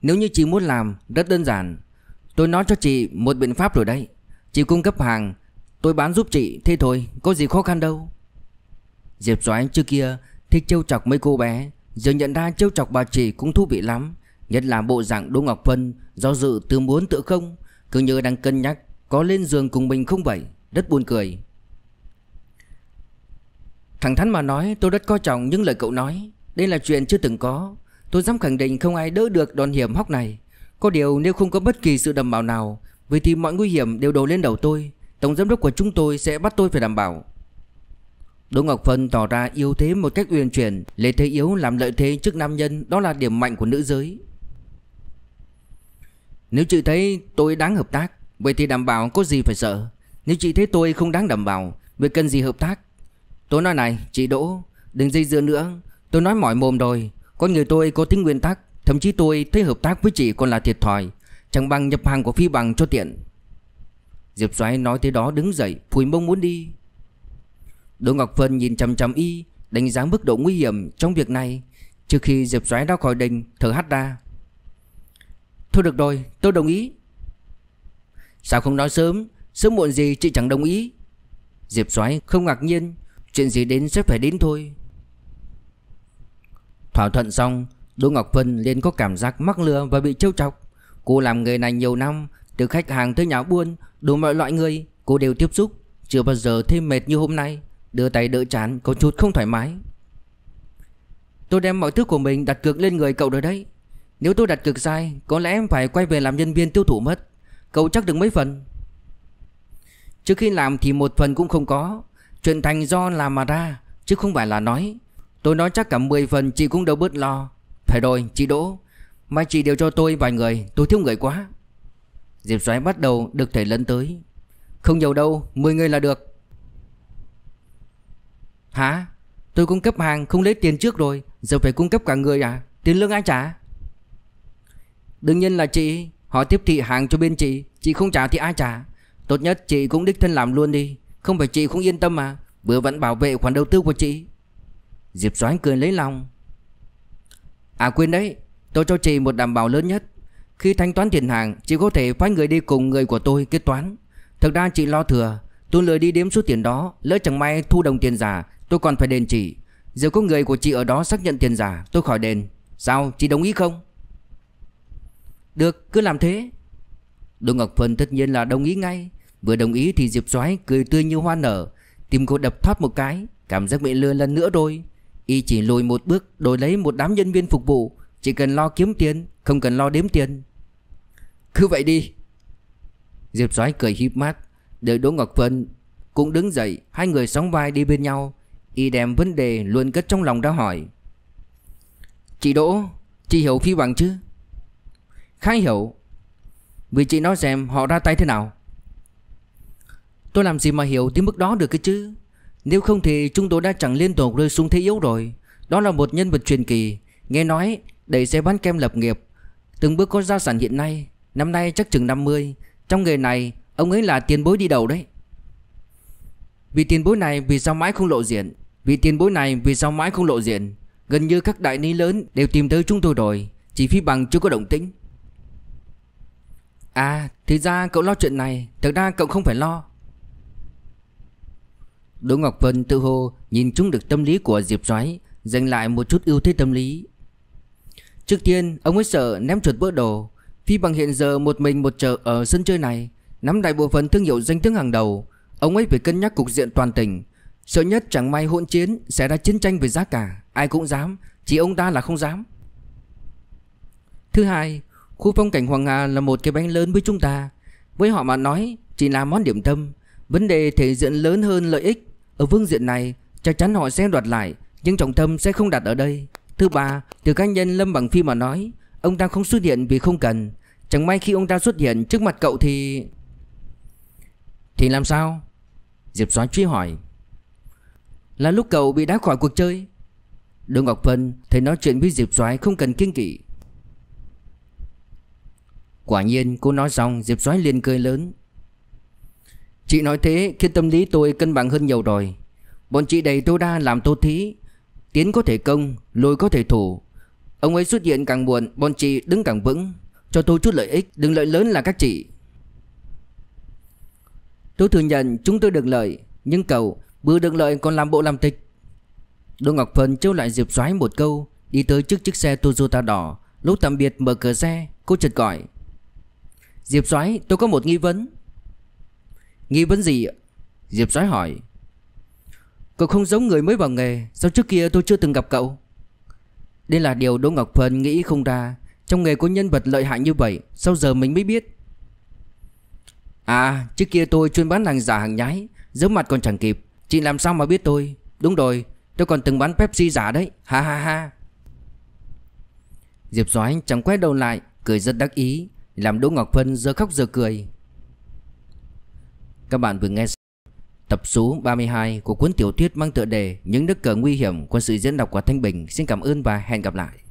Nếu như chị muốn làm rất đơn giản Tôi nói cho chị một biện pháp rồi đấy Chị cung cấp hàng Tôi bán giúp chị Thế thôi Có gì khó khăn đâu Diệp Doãn trước kia Thích trêu chọc mấy cô bé Giờ nhận ra trêu chọc bà chị cũng thú vị lắm Nhất là bộ dạng Đỗ Ngọc Vân Do dự từ muốn tự không Cứ như đang cân nhắc Có lên giường cùng mình không vậy Rất buồn cười Thẳng thắn mà nói tôi rất coi trọng những lời cậu nói Đây là chuyện chưa từng có Tôi dám khẳng định không ai đỡ được đòn hiểm hóc này Có điều nếu không có bất kỳ sự đảm bảo nào Vậy thì mọi nguy hiểm đều đổ lên đầu tôi Tổng giám đốc của chúng tôi sẽ bắt tôi phải đảm bảo Đỗ Ngọc Phân tỏ ra yếu thế một cách uyển chuyển Lấy thế yếu làm lợi thế trước nam nhân Đó là điểm mạnh của nữ giới Nếu chị thấy tôi đáng hợp tác Vậy thì đảm bảo có gì phải sợ Nếu chị thấy tôi không đáng đảm bảo Vậy cần gì hợp tác Tôi nói này chị Đỗ Đừng dây dưa nữa Tôi nói mỏi mồm rồi Con người tôi có tính nguyên tắc Thậm chí tôi thấy hợp tác với chị còn là thiệt thòi Chẳng bằng nhập hàng của phi bằng cho tiện Diệp xoáy nói tới đó đứng dậy Phùi mông muốn đi Đỗ Ngọc vân nhìn chằm chằm y Đánh giá mức độ nguy hiểm trong việc này Trước khi Diệp xoáy ra khỏi đình Thở hắt ra Thôi được rồi tôi đồng ý Sao không nói sớm Sớm muộn gì chị chẳng đồng ý Diệp xoáy không ngạc nhiên Chuyện gì đến sẽ phải đến thôi Thỏa thuận xong Đỗ Ngọc vân liền có cảm giác mắc lừa và bị trêu chọc Cô làm nghề này nhiều năm Từ khách hàng tới nhà buôn Đủ mọi loại người cô đều tiếp xúc Chưa bao giờ thêm mệt như hôm nay Đưa tay đỡ chán có chút không thoải mái Tôi đem mọi thứ của mình đặt cược lên người cậu rồi đấy Nếu tôi đặt cược sai Có lẽ em phải quay về làm nhân viên tiêu thụ mất Cậu chắc được mấy phần Trước khi làm thì một phần cũng không có Chuyện thành do làm mà ra Chứ không phải là nói Tôi nói chắc cả 10 phần chị cũng đâu bớt lo Phải rồi chị Đỗ Mai chị đều cho tôi vài người Tôi thiếu người quá Diệp xoáy bắt đầu được thầy lấn tới Không nhiều đâu 10 người là được Hả Tôi cung cấp hàng không lấy tiền trước rồi Giờ phải cung cấp cả người à Tiền lương ai trả Đương nhiên là chị Họ tiếp thị hàng cho bên chị Chị không trả thì ai trả Tốt nhất chị cũng đích thân làm luôn đi Không phải chị không yên tâm mà bữa vẫn bảo vệ khoản đầu tư của chị Diệp Soán cười lấy lòng À quên đấy Tôi cho chị một đảm bảo lớn nhất Khi thanh toán tiền hàng Chị có thể phái người đi cùng người của tôi kết toán Thực ra chị lo thừa Tôi lười đi đếm số tiền đó Lỡ chẳng may thu đồng tiền giả Tôi còn phải đền chị Giờ có người của chị ở đó xác nhận tiền giả Tôi khỏi đền Sao chị đồng ý không Được cứ làm thế Đỗ Ngọc Phân tất nhiên là đồng ý ngay Vừa đồng ý thì Diệp Soái cười tươi như hoa nở tìm cô đập thoát một cái Cảm giác bị lừa lần nữa rồi Y chỉ lùi một bước đổi lấy một đám nhân viên phục vụ chỉ cần lo kiếm tiền Không cần lo đếm tiền Cứ vậy đi Diệp soái cười híp mắt Đợi Đỗ Ngọc Vân cũng đứng dậy Hai người sóng vai đi bên nhau Y đem vấn đề luôn cất trong lòng đã hỏi Chị Đỗ Chị hiểu phi bằng chứ Khá hiểu Vì chị nói xem họ ra tay thế nào Tôi làm gì mà hiểu tới mức đó được cái chứ Nếu không thì chúng tôi đã chẳng liên tục rơi xuống thế yếu rồi Đó là một nhân vật truyền kỳ Nghe nói Đẩy xe bán kem lập nghiệp Từng bước có gia sản hiện nay Năm nay chắc chừng 50 Trong nghề này ông ấy là tiền bối đi đầu đấy Vì tiền bối này vì sao mãi không lộ diện Vì tiền bối này vì sao mãi không lộ diện Gần như các đại ni lớn đều tìm tới chúng tôi rồi Chỉ phi bằng chưa có động tĩnh À thì ra cậu lo chuyện này Thật ra cậu không phải lo Đỗ Ngọc Vân tự hồ nhìn chúng được tâm lý của Diệp Doái Dành lại một chút ưu thế tâm lý Trước tiên ông ấy sợ ném chuột bữa đồ Phi bằng hiện giờ một mình một chợ ở sân chơi này Nắm đại bộ phận thương hiệu danh tiếng hàng đầu Ông ấy phải cân nhắc cục diện toàn tỉnh Sợ nhất chẳng may hỗn chiến Sẽ ra chiến tranh về giá cả Ai cũng dám Chỉ ông ta là không dám Thứ hai Khu phong cảnh Hoàng Hà là một cái bánh lớn với chúng ta Với họ mà nói Chỉ là món điểm tâm Vấn đề thể diện lớn hơn lợi ích Ở phương diện này Chắc chắn họ sẽ đoạt lại Nhưng trọng tâm sẽ không đặt ở đây Thứ ba, từ cá nhân Lâm Bằng Phi mà nói, ông ta không xuất hiện vì không cần. Chẳng may khi ông ta xuất hiện trước mặt cậu thì... Thì làm sao? Diệp Soái truy hỏi. Là lúc cậu bị đá khỏi cuộc chơi. Đỗ Ngọc Vân thấy nói chuyện với Diệp Soái không cần kiên kỵ. Quả nhiên cô nói xong Diệp Soái liền cười lớn. Chị nói thế khiến tâm lý tôi cân bằng hơn nhiều rồi. Bọn chị đầy tối đa làm tô thí Tiến có thể công, lôi có thể thủ Ông ấy xuất hiện càng buồn, bọn chị đứng càng vững Cho tôi chút lợi ích, đừng lợi lớn là các chị Tôi thừa nhận chúng tôi được lợi Nhưng cậu vừa được lợi còn làm bộ làm tịch Đỗ Ngọc Phần trêu lại Diệp Soái một câu Đi tới trước chiếc xe Toyota đỏ Lúc tạm biệt mở cửa xe Cô chợt gọi Diệp Soái tôi có một nghi vấn Nghi vấn gì Diệp Soái hỏi Cậu không giống người mới vào nghề Sao trước kia tôi chưa từng gặp cậu Đây là điều Đỗ Ngọc Phân nghĩ không ra Trong nghề có nhân vật lợi hại như vậy Sao giờ mình mới biết À trước kia tôi chuyên bán hàng giả hàng nhái Giấu mặt còn chẳng kịp Chị làm sao mà biết tôi Đúng rồi tôi còn từng bán Pepsi giả đấy Ha ha ha Diệp Doãn chẳng quét đầu lại Cười rất đắc ý Làm Đỗ Ngọc Phân giờ khóc giờ cười Các bạn vừa nghe Tập số 32 của cuốn tiểu thuyết mang tựa đề Những nước cờ nguy hiểm của sự diễn đọc của Thanh Bình Xin cảm ơn và hẹn gặp lại